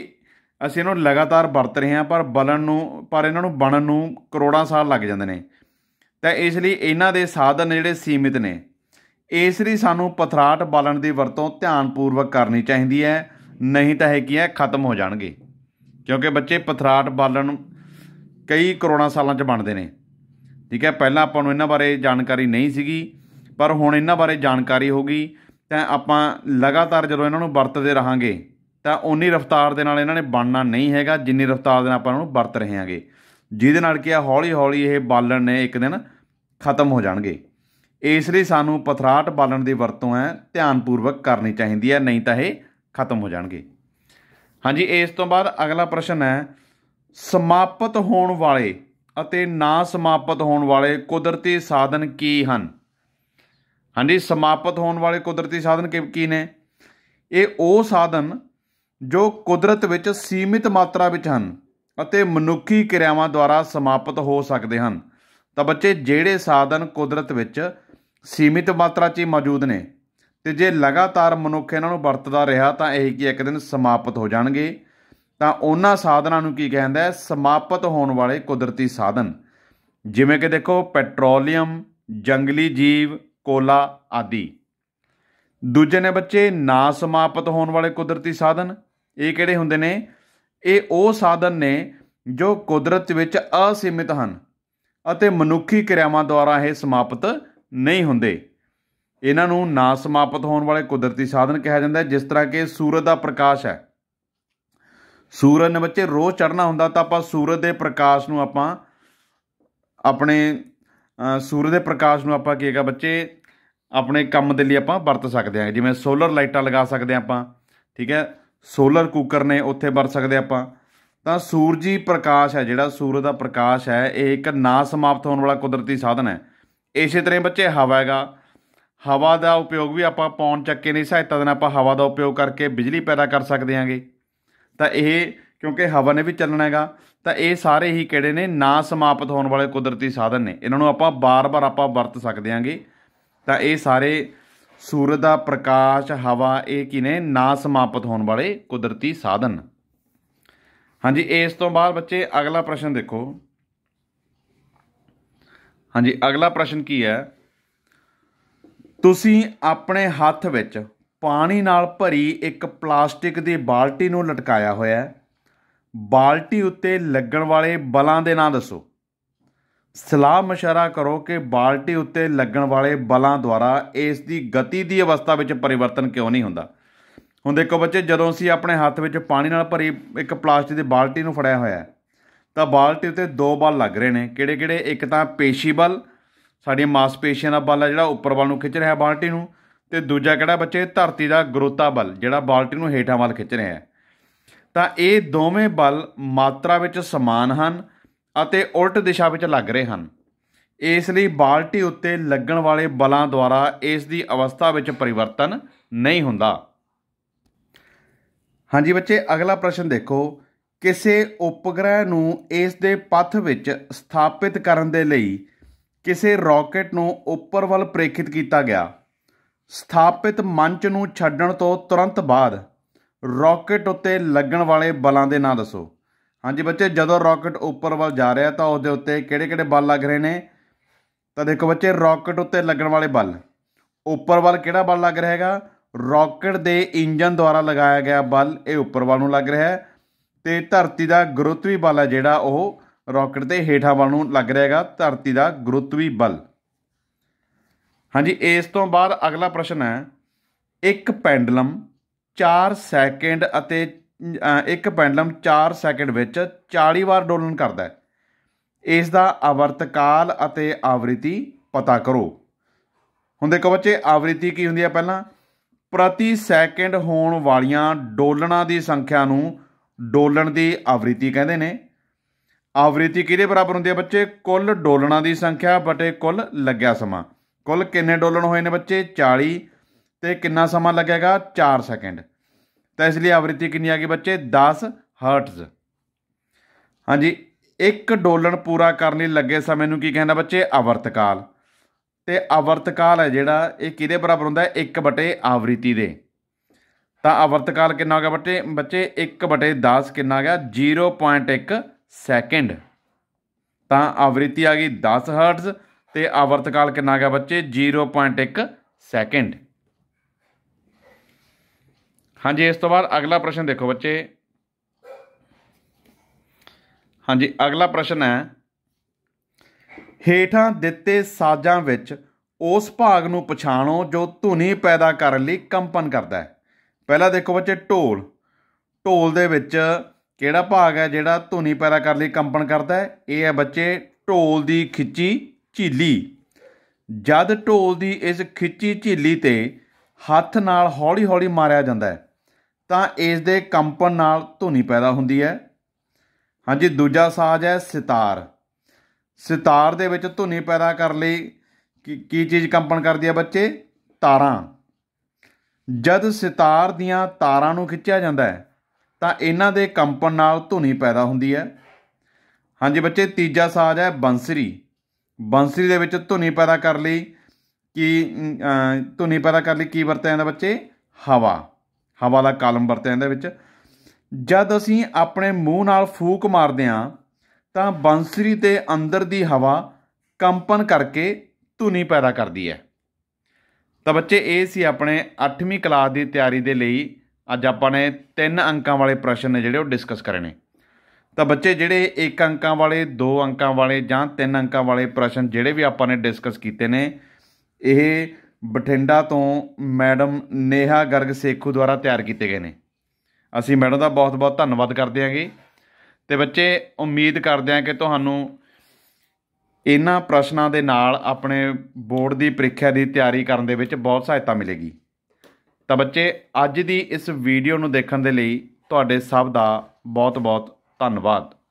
ਅਸੀਂ ਇਹਨੂੰ ਲਗਾਤਾਰ ਵਰਤ ਰਹੇ ਹਾਂ ਪਰ ਬਲਣ ਨੂੰ ਪਰ ਇਹਨਾਂ ਨੂੰ ਬਣਨ ਨੂੰ ਕਰੋੜਾਂ ਸਾਲ ਲੱਗ ਜਾਂਦੇ ਨੇ ਤਾਂ ਇਸ ਲਈ ਇਹਨਾਂ ਦੇ ਸਾਧਨ ਜਿਹੜੇ ਸੀਮਿਤ ਨੇ ਇਸ ਲਈ ਸਾਨੂੰ ਪਥਰਾਟ ਬਾਲਣ ਦੀ ਵਰਤੋਂ ਧਿਆਨਪੂਰਵਕ ਕਰਨੀ ਚਾਹੀਦੀ ਹੈ ਨਹੀਂ ਤਾਂ ਇਹ ਹੈ ਖਤਮ ਹੋ ਜਾਣਗੇ ਕਿਉਂਕਿ ਬੱਚੇ ਪਥਰਾਟ ਬਾਲਣ ਕਈ ਕਰੋੜਾਂ ਸਾਲਾਂ 'ਚ ਬਣਦੇ ਨੇ ਠੀਕ ਹੈ ਪਹਿਲਾਂ ਆਪਾਂ ਨੂੰ ਇਹਨਾਂ ਬਾਰੇ ਜਾਣਕਾਰੀ ਨਹੀਂ ਸੀਗੀ ਪਰ ਹੁਣ ਇਹਨਾਂ ਬਾਰੇ ਜਾਣਕਾਰੀ ਹੋ ਗਈ ਤਾਂ ਆਪਾਂ ਲਗਾਤਾਰ ਜਦੋਂ ਇਹਨਾਂ ਨੂੰ ਵਰਤਦੇ ਰਹਾਂਗੇ ਤਾਂ ਉਨੀ ਰਫ਼ਤਾਰ ਦੇ ਨਾਲ ਇਹਨਾਂ ਨੇ ਬਣਨਾ ਨਹੀਂ ਹੈਗਾ ਜਿੰਨੀ ਰਫ਼ਤਾਰ ਦੇ ਨਾਲ ਆਪਾਂ ਇਹਨਾਂ ਨੂੰ ਵਰਤ ਰਹੇ ਹਾਂਗੇ ਜਿਹਦੇ ਨਾਲ ਕਿ ਆ ਹੌਲੀ ਹੌਲੀ ਇਹ ਬਾਲਣ ਨੇ ਇੱਕ ਦਿਨ ਖਤਮ ਹੋ ਜਾਣਗੇ ਇਸ ਲਈ ਸਾਨੂੰ ਪਥਰਾਟ ਬਾਲਣ ਦੀ ਵਰਤੋਂ ਹੈ ਧਿਆਨਪੂਰਵਕ ਕਰਨੀ ਚਾਹੀਦੀ ਹੈ ਨਹੀਂ ਤਾਂ ਇਹ ਖਤਮ ਹੋ ਜਾਣਗੇ ਹਾਂਜੀ ਇਸ ਤੋਂ ਬਾਅਦ ਅਗਲਾ ਪ੍ਰਸ਼ਨ ਹੈ ਸਮਾਪਤ ਹੋਣ ਵਾਲੇ ਅਤੇ ਨਾ ਸਮਾਪਤ ਹੋਣ ਵਾਲੇ ਕੁਦਰਤੀ ਸਾਧਨ ਕੀ ਹਨ ਹਾਂਜੀ ਸਮਾਪਤ ਹੋਣ ਵਾਲੇ ਕੁਦਰਤੀ ਸਾਧਨ ਕੀ ਨੇ ਇਹ ਉਹ ਸਾਧਨ ਜੋ ਕੁਦਰਤ ਵਿੱਚ ਸੀਮਿਤ ਮਾਤਰਾ ਵਿੱਚ ਹਨ ਅਤੇ ਮਨੁੱਖੀ ਕਿਰਿਆਵਾਂ ਦੁਆਰਾ ਸਮਾਪਤ ਹੋ ਸਕਦੇ ਹਨ ਤਾਂ ਬੱਚੇ ਜਿਹੜੇ ਸਾਧਨ ਕੁਦਰਤ ਵਿੱਚ ਸੀਮਿਤ ਮਾਤਰਾ 'ਚ ਮੌਜੂਦ ਨੇ ਤੇ ਜੇ ਲਗਾਤਾਰ ਮਨੁੱਖ ਇਹਨਾਂ ਨੂੰ ਵਰਤਦਾ ਰਿਹਾ ਤਾਂ ਇਹ ਕੀ ਇੱਕ ਦਿਨ ਸਮਾਪਤ ਹੋ ਜਾਣਗੇ ਤਾਂ ਉਹਨਾਂ ਸਾਧਨਾਂ ਨੂੰ ਕੀ ਕਹਿੰਦਾ ਸਮਾਪਤ ਹੋਣ ਵਾਲੇ ਕੁਦਰਤੀ ਸਾਧਨ ਜਿਵੇਂ ਕਿ ਦੇਖੋ ਪੈਟਰੋਲੀਅਮ ਜੰਗਲੀ ਜੀਵ ਕੋਲਾ ਆਦਿ ਦੂਜੇ ਨੇ ਬੱਚੇ ਨਾ ਸਮਾਪਤ ਹੋਣ ਵਾਲੇ ਕੁਦਰਤੀ ਸਾਧਨ ਇਹ ਕਿਹੜੇ ਹੁੰਦੇ ਨੇ ਇਹ ਉਹ ਸਾਧਨ ਨੇ ਜੋ ਕੁਦਰਤ ਵਿੱਚ ਅਸੀਮਿਤ ਹਨ ਅਤੇ ਮਨੁੱਖੀ ਕਿਰਿਆਵਾਂ ਦੁਆਰਾ ਇਹ ਸਮਾਪਤ ਨਹੀਂ ਹੁੰਦੇ ਇਹਨਾਂ ਨੂੰ ਨਾ ਸਮਾਪਤ ਹੋਣ ਵਾਲੇ ਕੁਦਰਤੀ ਸਾਧਨ ਕਿਹਾ ਜਾਂਦਾ ਹੈ ਜਿਸ ਤਰ੍ਹਾਂ ਕਿ ਸੂਰਜ ਦਾ ਪ੍ਰਕਾਸ਼ ਹੈ ਸੂਰਜ ਨੇ ਬੱਚੇ ਰੋਜ਼ ਚੜ੍ਹਨਾ ਹੁੰਦਾ ਤਾਂ ਆਪਾਂ ਸੂਰਜ ਦੇ ਪ੍ਰਕਾਸ਼ ਨੂੰ ਆਪਾਂ ਆਪਣੇ ਸੂਰਜ ਦੇ ਪ੍ਰਕਾਸ਼ ਨੂੰ ਆਪਾਂ ਕੀ ਹੈਗਾ ਬੱਚੇ ਆਪਣੇ ਕੰਮ ਦੇ ਲਈ ਆਪਾਂ ਵਰਤ ਸਕਦੇ ਹਾਂ ਜਿਵੇਂ ਸੋਲਰ ਲਾਈਟਾਂ ਲਗਾ ਸਕਦੇ ਆਪਾਂ ਠੀਕ ਹੈ ਸੋਲਰ ਕੁੱਕਰ ਨੇ ਉੱਥੇ ਵਰਤ ਸਕਦੇ ਆਪਾਂ ਤਾਂ ਸੂਰਜੀ ਪ੍ਰਕਾਸ਼ ਹੈ ਜਿਹੜਾ ਸੂਰਜ ਦਾ ਪ੍ਰਕਾਸ਼ ਹੈ ਇਹ ਇੱਕ ਨਾ ਸਮਾਪਤ ਹੋਣ ਵਾਲਾ ਕੁਦਰਤੀ ਸਾਧਨ ਹੈ ਇਸੇ ਤਰ੍ਹਾਂ ਬੱਚੇ ਹਵਾ ਹੈਗਾ ਹਵਾ ਦਾ ਉਪਯੋਗ ਵੀ ਆਪਾਂ ਪੌਣ ਚੱਕੇ ਨਹੀਂ ਸਹਾਇਤਾ ਦੇ ਨਾਲ ਆਪਾਂ ਹਵਾ ਦਾ ਉਪਯੋਗ ਕਰਕੇ ਬਿਜਲੀ ਪੈਦਾ ਕਰ ਸਕਦੇ ਹਾਂਗੇ ਤਾਂ ਇਹ ਕਿਉਂਕਿ ਹਵਾ ਨੇ ਵੀ ਚੱਲਣਾ ਹੈਗਾ ਤਾਂ ਇਹ ਸਾਰੇ ਹੀ ਕਿਹੜੇ ਨੇ ਨਾ ਸਮਾਪਤ ਹੋਣ ਵਾਲੇ ਕੁਦਰਤੀ ਸਾਧਨ ਨੇ ਇਹਨਾਂ ਨੂੰ ਆਪਾਂ ਬਾਰ-ਬਾਰ ਆਪਾਂ ਵਰਤ ਸਕਦੇ ਹਾਂਗੇ ਤਾਂ ਇਹ ਸਾਰੇ ਸੂਰਜ ਦਾ ਪ੍ਰਕਾਸ਼ ਹਵਾ ਇਹ ਕਿਨੇ ਨਾ ਸਮਾਪਤ ਹੋਣ ਵਾਲੇ ਕੁਦਰਤੀ ਸਾਧਨ ਹਾਂਜੀ ਇਸ ਤੋਂ ਬਾਅਦ ਬੱਚੇ ਅਗਲਾ ਪ੍ਰਸ਼ਨ ਦੇਖੋ ਹਾਂਜੀ ਅਗਲਾ ਪ੍ਰਸ਼ਨ ਕੀ ਹੈ ਤੁਸੀਂ ਆਪਣੇ ਹੱਥ ਵਿੱਚ ਪਾਣੀ ਨਾਲ ਭਰੀ ਇੱਕ ਪਲਾਸਟਿਕ ਦੀ ਬਾਲਟੀ ਨੂੰ ਲਟਕਾਇਆ ਹੋਇਆ ਹੈ ਬਾਲਟੀ ਉੱਤੇ ਲੱਗਣ ਵਾਲੇ ਬਲਾਂ ਦੇ ਨਾਂ ਦੱਸੋ ਸਲਾਹ ਮਸ਼ਵਰਾ ਕਰੋ ਕਿ ਬਾਲਟੀ ਉੱਤੇ ਲੱਗਣ ਵਾਲੇ ਬਲਾਂ ਦੁਆਰਾ ਇਸ ਦੀ ਗਤੀ ਦੀ ਅਵਸਥਾ ਵਿੱਚ ਪਰਿਵਰਤਨ ਕਿਉਂ ਨਹੀਂ ਹੁੰਦਾ ਹੁਣ ਦੇਖੋ ਬੱਚੇ ਜਦੋਂ ਅਸੀਂ ਆਪਣੇ ਹੱਥ ਵਿੱਚ ਪਾਣੀ ਨਾਲ ਭਰੀ ਇੱਕ ਪਲਾਸਟਿਕ ਦੀ ਬਾਲਟੀ ਨੂੰ ਫੜਿਆ ਹੋਇਆ ਹੈ ਤਾਂ ਬਾਲਟੀ ਉੱਤੇ ਦੋ ਬਲ ਲੱਗ ਰਹੇ ਨੇ ਕਿਹੜੇ ਕਿਹੜੇ ਇੱਕ ਤਾਂ ਪੇਸ਼ੀ ਬਲ ਸਾਡੀਆਂ ਮਾਸਪੇਸ਼ੀਆਂ ਦਾ ਬਲ ਹੈ ਜਿਹੜਾ ਉੱਪਰ ਵੱਲ ਨੂੰ ਖਿੱਚ ਰਿਹਾ ਬਾਲਟੀ ਨੂੰ ਤੇ ਦੂਜਾ ਕਿਹੜਾ ਬੱਚੇ ਧਰਤੀ ਦਾ ਗੁਰੂਤਾ ਬਲ ਜਿਹੜਾ ਬਾਲਟੀ ਨੂੰ ਹੇਠਾਂ ਵੱਲ ਖਿੱਚ ਰਿਹਾ ਤਾਂ ਇਹ ਦੋਵੇਂ ਬਲ ਮਾਤਰਾ ਵਿੱਚ ਸਮਾਨ ਹਨ ਅਤੇ ਉਲਟ ਦਿਸ਼ਾ ਵਿੱਚ ਲੱਗ ਰਹੇ ਹਨ ਇਸ ਲਈ ਬਾਲਟੀ ਉੱਤੇ ਲੱਗਣ ਵਾਲੇ ਬਲਾਂ ਦੁਆਰਾ ਇਸ ਦੀ ਅਵਸਥਾ ਵਿੱਚ ਪਰਿਵਰਤਨ ਨਹੀਂ ਹੁੰਦਾ ਹਾਂਜੀ ਬੱਚੇ ਅਗਲਾ ਪ੍ਰਸ਼ਨ ਦੇਖੋ ਕਿਸੇ ਉਪਗ੍ਰਹਿ ਨੂੰ ਇਸ ਦੇ ਪੱਥ ਵਿੱਚ ਸਥਾਪਿਤ ਕਰਨ ਦੇ ਲਈ ਕਿਸੇ ਰਾਕੇਟ ਨੂੰ ਉੱਪਰ ਵੱਲ ਪ੍ਰੇਖਿਤ ਕੀਤਾ ਗਿਆ ਸਥਾਪਿਤ ਮੰਚ ਨੂੰ ਛੱਡਣ ਤੋਂ ਤੁਰੰਤ ਬਾਅਦ ਰਾਕੇਟ ਉੱਤੇ ਲੱਗਣ ਵਾਲੇ ਬਲਾਂ ਦੇ ਨਾਂ ਦੱਸੋ ਹਾਂਜੀ ਬੱਚੇ ਜਦੋਂ ਰਾਕੇਟ ਉੱਪਰ ਵੱਲ ਜਾ ਰਿਹਾ ਤਾਂ ਉਹਦੇ ਉੱਤੇ ਕਿਹੜੇ-ਕਿਹੜੇ ਬਲ ਲੱਗ ਰਹੇ ਨੇ ਤਾਂ ਦੇਖੋ ਬੱਚੇ ਰਾਕੇਟ ਉੱਤੇ ਲੱਗਣ ਵਾਲੇ ਬਲ ਉੱਪਰ ਵੱਲ ਕਿਹੜਾ ਬਲ ਲੱਗ ਰਿਹਾ ਹੈਗਾ ਰਾਕਟ ਦੇ ਇੰਜਨ ਦੁਆਰਾ ਲਗਾਇਆ ਗਿਆ ਬਲ ਇਹ ਉੱਪਰ ਵੱਲ ਨੂੰ ਲੱਗ ਰਿਹਾ ਹੈ ਤੇ ਧਰਤੀ ਦਾ ਗੁਰੂਤਵੀ ਬਲ ਹੈ ਜਿਹੜਾ ਉਹ ਰਾਕਟ ਦੇ ਹੇਠਾਂ ਵੱਲ ਨੂੰ ਲੱਗ ਰਿਹਾ ਹੈਗਾ ਧਰਤੀ ਦਾ ਗੁਰੂਤਵੀ ਬਲ ਹਾਂਜੀ ਇਸ ਤੋਂ ਬਾਅਦ ਅਗਲਾ ਪ੍ਰਸ਼ਨ ਹੈ ਇੱਕ ਪੈਂਡਲਮ 4 ਸੈਕਿੰਡ ਅਤੇ ਇੱਕ ਪੈਂਡਲਮ 4 ਸੈਕਿੰਡ ਵਿੱਚ 40 ਵਾਰ ਡੋਲਨ ਕਰਦਾ ਹੈ ਇਸ ਦਾ ਆਵਰਤ ਕਾਲ ਅਤੇ ਆਵ੍ਰਿਤੀ ਪਤਾ ਕਰੋ ਹੁਣ ਦੇਖੋ ਬੱਚੇ ਆਵ੍ਰਿਤੀ ਕੀ ਹੁੰਦੀ ਹੈ ਪਹਿਲਾਂ ਪ੍ਰਤੀ ਸੈਕਿੰਡ ਹੋਣ ਵਾਲੀਆਂ ਡੋਲਣਾ ਦੀ ਸੰਖਿਆ ਨੂੰ ਡੋਲਣ ਦੀ ਆਵ੍ਰਿਤੀ ਕਹਿੰਦੇ ਨੇ ਆਵਰਤੀ ਕਿਹਦੇ ਬਰਾਬਰ ਹੁੰਦੀ ਹੈ ਬੱਚੇ ਕੁੱਲ ਡੋਲਣਾ ਦੀ ਸੰਖਿਆ ਬਟੇ ਕੁੱਲ ਲੱਗਿਆ ਸਮਾਂ ਕੁੱਲ ਕਿੰਨੇ ਡੋਲਣ ਹੋਏ ਨੇ ਬੱਚੇ 40 ਤੇ ਕਿੰਨਾ ਸਮਾਂ ਲੱਗੇਗਾ 4 ਸੈਕਿੰਡ ਤਾਂ ਇਸ ਲਈ ਆਵਰਤੀ ਕਿੰਨੀ ਆ ਗਈ ਬੱਚੇ 10 ਹਰਟਜ਼ ਹਾਂਜੀ ਇੱਕ ਡੋਲਣ ਪੂਰਾ ਕਰਨ ਲਈ ਲੱਗੇ ਸਮੇਂ ਨੂੰ ਕੀ ਕਹਿੰਦਾ ਬੱਚੇ ਆਵਰਤਕਾਲ ਤੇ ਆਵਰਤਕਾਲ ਹੈ ਜਿਹੜਾ ਇਹ ਕਿਹਦੇ ਬਰਾਬਰ ਹੁੰਦਾ ਹੈ 1 ਬਟੇ ਆਵਰਤੀ ਦੇ ਤਾਂ ਆਵਰਤਕਾਲ ਕਿੰਨਾ ਹੋ ਗਿਆ ਬੱਟੇ ਬੱਚੇ 1 ਬਟੇ 10 ਕਿੰਨਾ ਆ ਗਿਆ 0.1 ਸੈਕਿੰਡ ਤਾਂ ਆਵ੍ਰਿਤੀ ਆ ਗਈ 10 ਹਰਟਜ਼ ਤੇ ਆਵਰਤ ਕਾਲ ਕਿੰਨਾ ਗਿਆ ਬੱਚੇ 0.1 ਸੈਕਿੰਡ ਹਾਂਜੀ ਇਸ ਤੋਂ ਬਾਅਦ ਅਗਲਾ ਪ੍ਰਸ਼ਨ ਦੇਖੋ ਬੱਚੇ ਹਾਂਜੀ ਅਗਲਾ ਪ੍ਰਸ਼ਨ ਹੈ ਹੇਠਾਂ ਦਿੱਤੇ ਸਾਜ਼ਾਂ ਵਿੱਚ ਉਸ ਭਾਗ ਨੂੰ ਪਛਾਣੋ ਜੋ ਧੁਨੀ ਪੈਦਾ ਕਰਨ ਲਈ ਕੰਪਨ ਕਰਦਾ ਹੈ ਪਹਿਲਾਂ ਦੇਖੋ ਬੱਚੇ ਢੋਲ ਢੋਲ ਦੇ ਵਿੱਚ ਕਿਹੜਾ ਭਾਗ ਹੈ ਜਿਹੜਾ ਧੁਨੀ ਪੈਦਾ ਕਰਨ ਲਈ ਕੰਪਨ ਕਰਦਾ ਹੈ ਇਹ ਹੈ ਬੱਚੇ ਢੋਲ ਦੀ ਖਿੱਚੀ ਝੀਲੀ ਜਦ ਢੋਲ ਦੀ ਇਸ ਖਿੱਚੀ ਝੀਲੀ ਤੇ ਹੱਥ ਨਾਲ ਹੌਲੀ-ਹੌਲੀ ਮਾਰਿਆ ਜਾਂਦਾ ਹੈ ਤਾਂ ਇਸ ਦੇ ਕੰਪਨ ਨਾਲ ਧੁਨੀ ਪੈਦਾ ਹੁੰਦੀ ਹੈ ਹਾਂਜੀ ਦੂਜਾ ਸਾਜ਼ ਹੈ ਸਿਤਾਰ ਸਿਤਾਰ ਦੇ ਵਿੱਚ ਧੁਨੀ ਪੈਦਾ ਕਰਨ ਲਈ ਕੀ ਕੀ ਚੀਜ਼ ਕੰਪਨ ਕਰਦੀ ਹੈ ਬੱਚੇ ਤਾਰਾਂ ਜਦ ਸਿਤਾਰ ਦੀਆਂ ਤਾਰਾਂ ਨੂੰ ਖਿੱਚਿਆ ਜਾਂਦਾ ਹੈ ਤਾਂ ਇਹਨਾਂ ਦੇ ਕੰਪਨ ਨਾਲ ਧੁਨੀ ਪੈਦਾ ਹੁੰਦੀ ਹੈ ਹਾਂਜੀ ਬੱਚੇ ਤੀਜਾ ਸਾਜ਼ ਹੈ ਬੰਸਰੀ ਬੰਸਰੀ ਦੇ ਵਿੱਚ ਧੁਨੀ ਪੈਦਾ ਕਰ ਲਈ ਕੀ ਧੁਨੀ ਪੈਦਾ ਕਰ ਲਈ ਕੀ ਵਰਤਿਆ ਜਾਂਦਾ ਬੱਚੇ ਹਵਾ ਹਵਾ ਦਾ ਕਾਲਮ ਵਰਤਿਆ ਜਾਂਦਾ ਵਿੱਚ ਜਦ ਅਸੀਂ ਆਪਣੇ ਮੂੰਹ ਨਾਲ ਫੂਕ ਮਾਰਦੇ ਹਾਂ ਤਾਂ ਬੰਸਰੀ ਦੇ ਅੰਦਰ ਦੀ ਹਵਾ ਕੰਪਨ ਕਰਕੇ ਧੁਨੀ ਪੈਦਾ ਕਰਦੀ ਹੈ ਤਾਂ ਬੱਚੇ ਇਹ ਸੀ ਆਪਣੇ 8ਵੀਂ ਕਲਾਸ ਦੀ ਤਿਆਰੀ ਦੇ ਲਈ ਅੱਜ ਆਪਾਂ ਨੇ ਤਿੰਨ ਅੰਕਾਂ ਵਾਲੇ ਪ੍ਰਸ਼ਨ ਨੇ ਜਿਹੜੇ ਉਹ ਡਿਸਕਸ ਕਰਨੇ ਨੇ ਤਾਂ ਬੱਚੇ ਜਿਹੜੇ ਇੱਕ ਅੰਕਾਂ ਵਾਲੇ ਦੋ ਅੰਕਾਂ ਵਾਲੇ ਜਾਂ ਤਿੰਨ ਅੰਕਾਂ ਵਾਲੇ ਪ੍ਰਸ਼ਨ ਜਿਹੜੇ ਵੀ ਆਪਾਂ ਨੇ ਡਿਸਕਸ ਕੀਤੇ ਨੇ ਇਹ ਬਠਿੰਡਾ ਤੋਂ ਮੈਡਮ ਨੇਹਾ ਗਰਗ ਸੇਖੂ ਦੁਆਰਾ ਤਿਆਰ ਕੀਤੇ ਗਏ ਨੇ ਅਸੀਂ ਮੈਡਮ ਦਾ ਬਹੁਤ-ਬਹੁਤ ਧੰਨਵਾਦ ਕਰਦੇ ਹਾਂਗੇ ਤੇ ਬੱਚੇ ਉਮੀਦ ਕਰਦੇ ਹਾਂ ਕਿ ਤੁਹਾਨੂੰ ਇਹਨਾਂ ਪ੍ਰਸ਼ਨਾਂ ਦੇ ਨਾਲ ਆਪਣੇ ਬੋਰਡ ਦੀ ਪ੍ਰੀਖਿਆ ਦੀ ਤਿਆਰੀ ਕਰਨ ਦੇ ਵਿੱਚ ਬਹੁਤ ਸਹਾਇਤਾ ਮਿਲੇਗੀ ਤਾਂ ਬੱਚੇ ਅੱਜ ਦੀ ਇਸ ਵੀਡੀਓ ਨੂੰ ਦੇਖਣ ਦੇ ਲਈ ਤੁਹਾਡੇ ਸਭ ਦਾ ਬਹੁਤ-ਬਹੁਤ ਧੰਨਵਾਦ